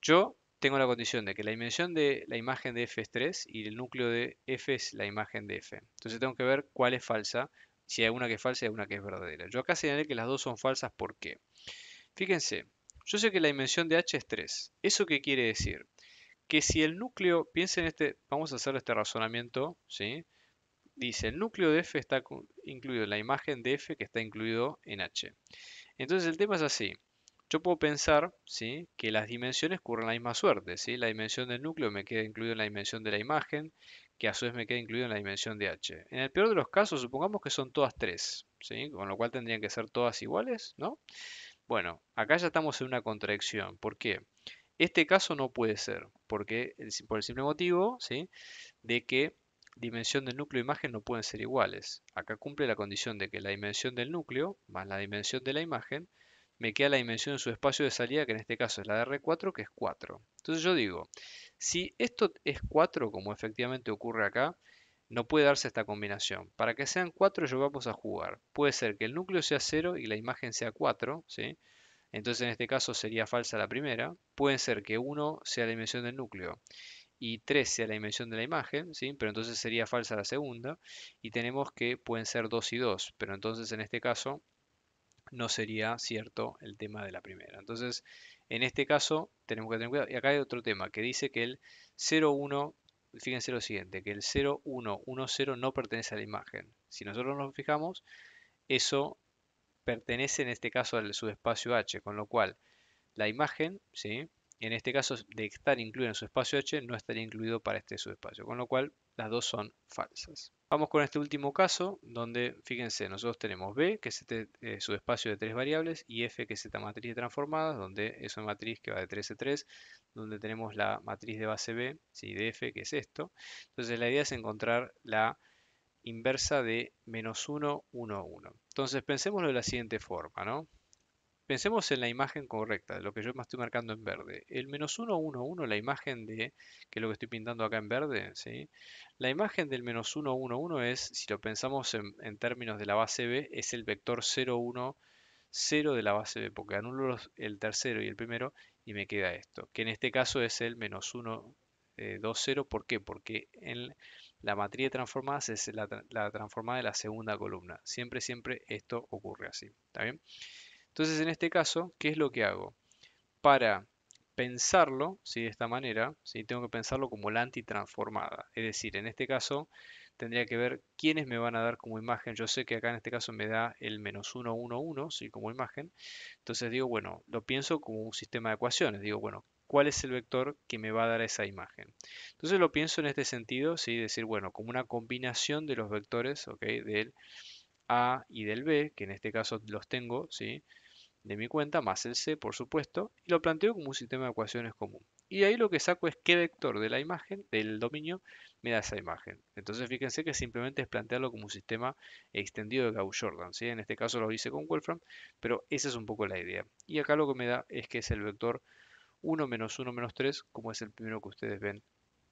[SPEAKER 1] yo tengo la condición de que la dimensión de la imagen de f es 3 y el núcleo de f es la imagen de f. Entonces tengo que ver cuál es falsa, si hay una que es falsa y una que es verdadera. Yo acá señalé que las dos son falsas, ¿por qué? Fíjense, yo sé que la dimensión de h es 3. ¿Eso qué quiere decir? que si el núcleo, piensen este, vamos a hacer este razonamiento, ¿sí? Dice, el núcleo de F está incluido en la imagen de F que está incluido en H. Entonces el tema es así. Yo puedo pensar ¿sí? que las dimensiones ocurren la misma suerte. ¿sí? La dimensión del núcleo me queda incluida en la dimensión de la imagen, que a su vez me queda incluido en la dimensión de H. En el peor de los casos, supongamos que son todas tres, con lo cual tendrían que ser todas iguales, ¿no? Bueno, acá ya estamos en una contradicción. ¿Por qué? Este caso no puede ser, porque por el simple motivo ¿sí? de que dimensión del núcleo e imagen no pueden ser iguales. Acá cumple la condición de que la dimensión del núcleo más la dimensión de la imagen me queda la dimensión de su espacio de salida, que en este caso es la de R4, que es 4. Entonces yo digo, si esto es 4, como efectivamente ocurre acá, no puede darse esta combinación. Para que sean 4 yo vamos a jugar. Puede ser que el núcleo sea 0 y la imagen sea 4, ¿sí? Entonces en este caso sería falsa la primera. Pueden ser que 1 sea la dimensión del núcleo y 3 sea la dimensión de la imagen, ¿sí? pero entonces sería falsa la segunda. Y tenemos que pueden ser 2 y 2, pero entonces en este caso no sería cierto el tema de la primera. Entonces en este caso tenemos que tener cuidado. Y acá hay otro tema que dice que el 01 fíjense lo siguiente, que el 0110 no pertenece a la imagen. Si nosotros nos fijamos, eso pertenece en este caso al subespacio H, con lo cual la imagen, ¿sí? en este caso de estar incluida en su espacio H, no estaría incluido para este subespacio, con lo cual las dos son falsas. Vamos con este último caso, donde fíjense, nosotros tenemos B, que es este eh, subespacio de tres variables, y F, que es esta matriz de transformadas, donde es una matriz que va de 3 a 3, donde tenemos la matriz de base B, de F, que es esto. Entonces la idea es encontrar la inversa de menos 1, 1, 1. Entonces pensemoslo de la siguiente forma, ¿no? Pensemos en la imagen correcta, lo que yo me estoy marcando en verde. El menos 1, 1, 1, la imagen de, que es lo que estoy pintando acá en verde, ¿sí? La imagen del menos 1, 1, 1 es, si lo pensamos en, términos de la base B, es el vector 0, 1, 0 de la base B, porque anulo el tercero y el primero y me queda esto, que en este caso es el menos 1, 2, 0. ¿Por qué? Porque en la matriz de transformadas es la, transformada de la segunda columna. Siempre, siempre esto ocurre así. ¿Está bien? Entonces, en este caso, ¿qué es lo que hago? Para pensarlo, de esta manera, ¿sí? tengo que pensarlo como la antitransformada. Es decir, en este caso, tendría que ver quiénes me van a dar como imagen. Yo sé que acá en este caso me da el menos 1, 1, 1, ¿sí? como imagen. Entonces digo, bueno, lo pienso como un sistema de ecuaciones. Digo, bueno, cuál es el vector que me va a dar esa imagen. Entonces lo pienso en este sentido, ¿sí? decir, bueno, como una combinación de los vectores ¿ok? del A y del B, que en este caso los tengo ¿sí? de mi cuenta, más el C, por supuesto, y lo planteo como un sistema de ecuaciones común. Y ahí lo que saco es qué vector de la imagen, del dominio, me da esa imagen. Entonces fíjense que simplemente es plantearlo como un sistema extendido de Gauss-Jordan. ¿sí? En este caso lo hice con Wolfram, pero esa es un poco la idea. Y acá lo que me da es que es el vector 1 menos 1 menos 3, como es el primero que ustedes ven.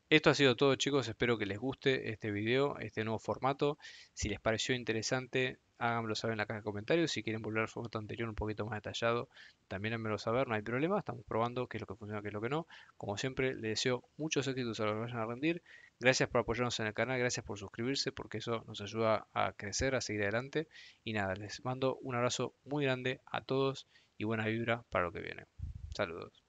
[SPEAKER 1] Esto ha sido todo chicos, espero que les guste este video, este nuevo formato. Si les pareció interesante, háganmelo saber en la caja de comentarios. Si quieren volver al formato anterior un poquito más detallado, también háganmelo saber, no hay problema. Estamos probando qué es lo que funciona, qué es lo que no. Como siempre, les deseo muchos éxitos a los que vayan a rendir. Gracias por apoyarnos en el canal, gracias por suscribirse, porque eso nos ayuda a crecer, a seguir adelante. Y nada, les mando un abrazo muy grande a todos y buena vibra para lo que viene. Saludos.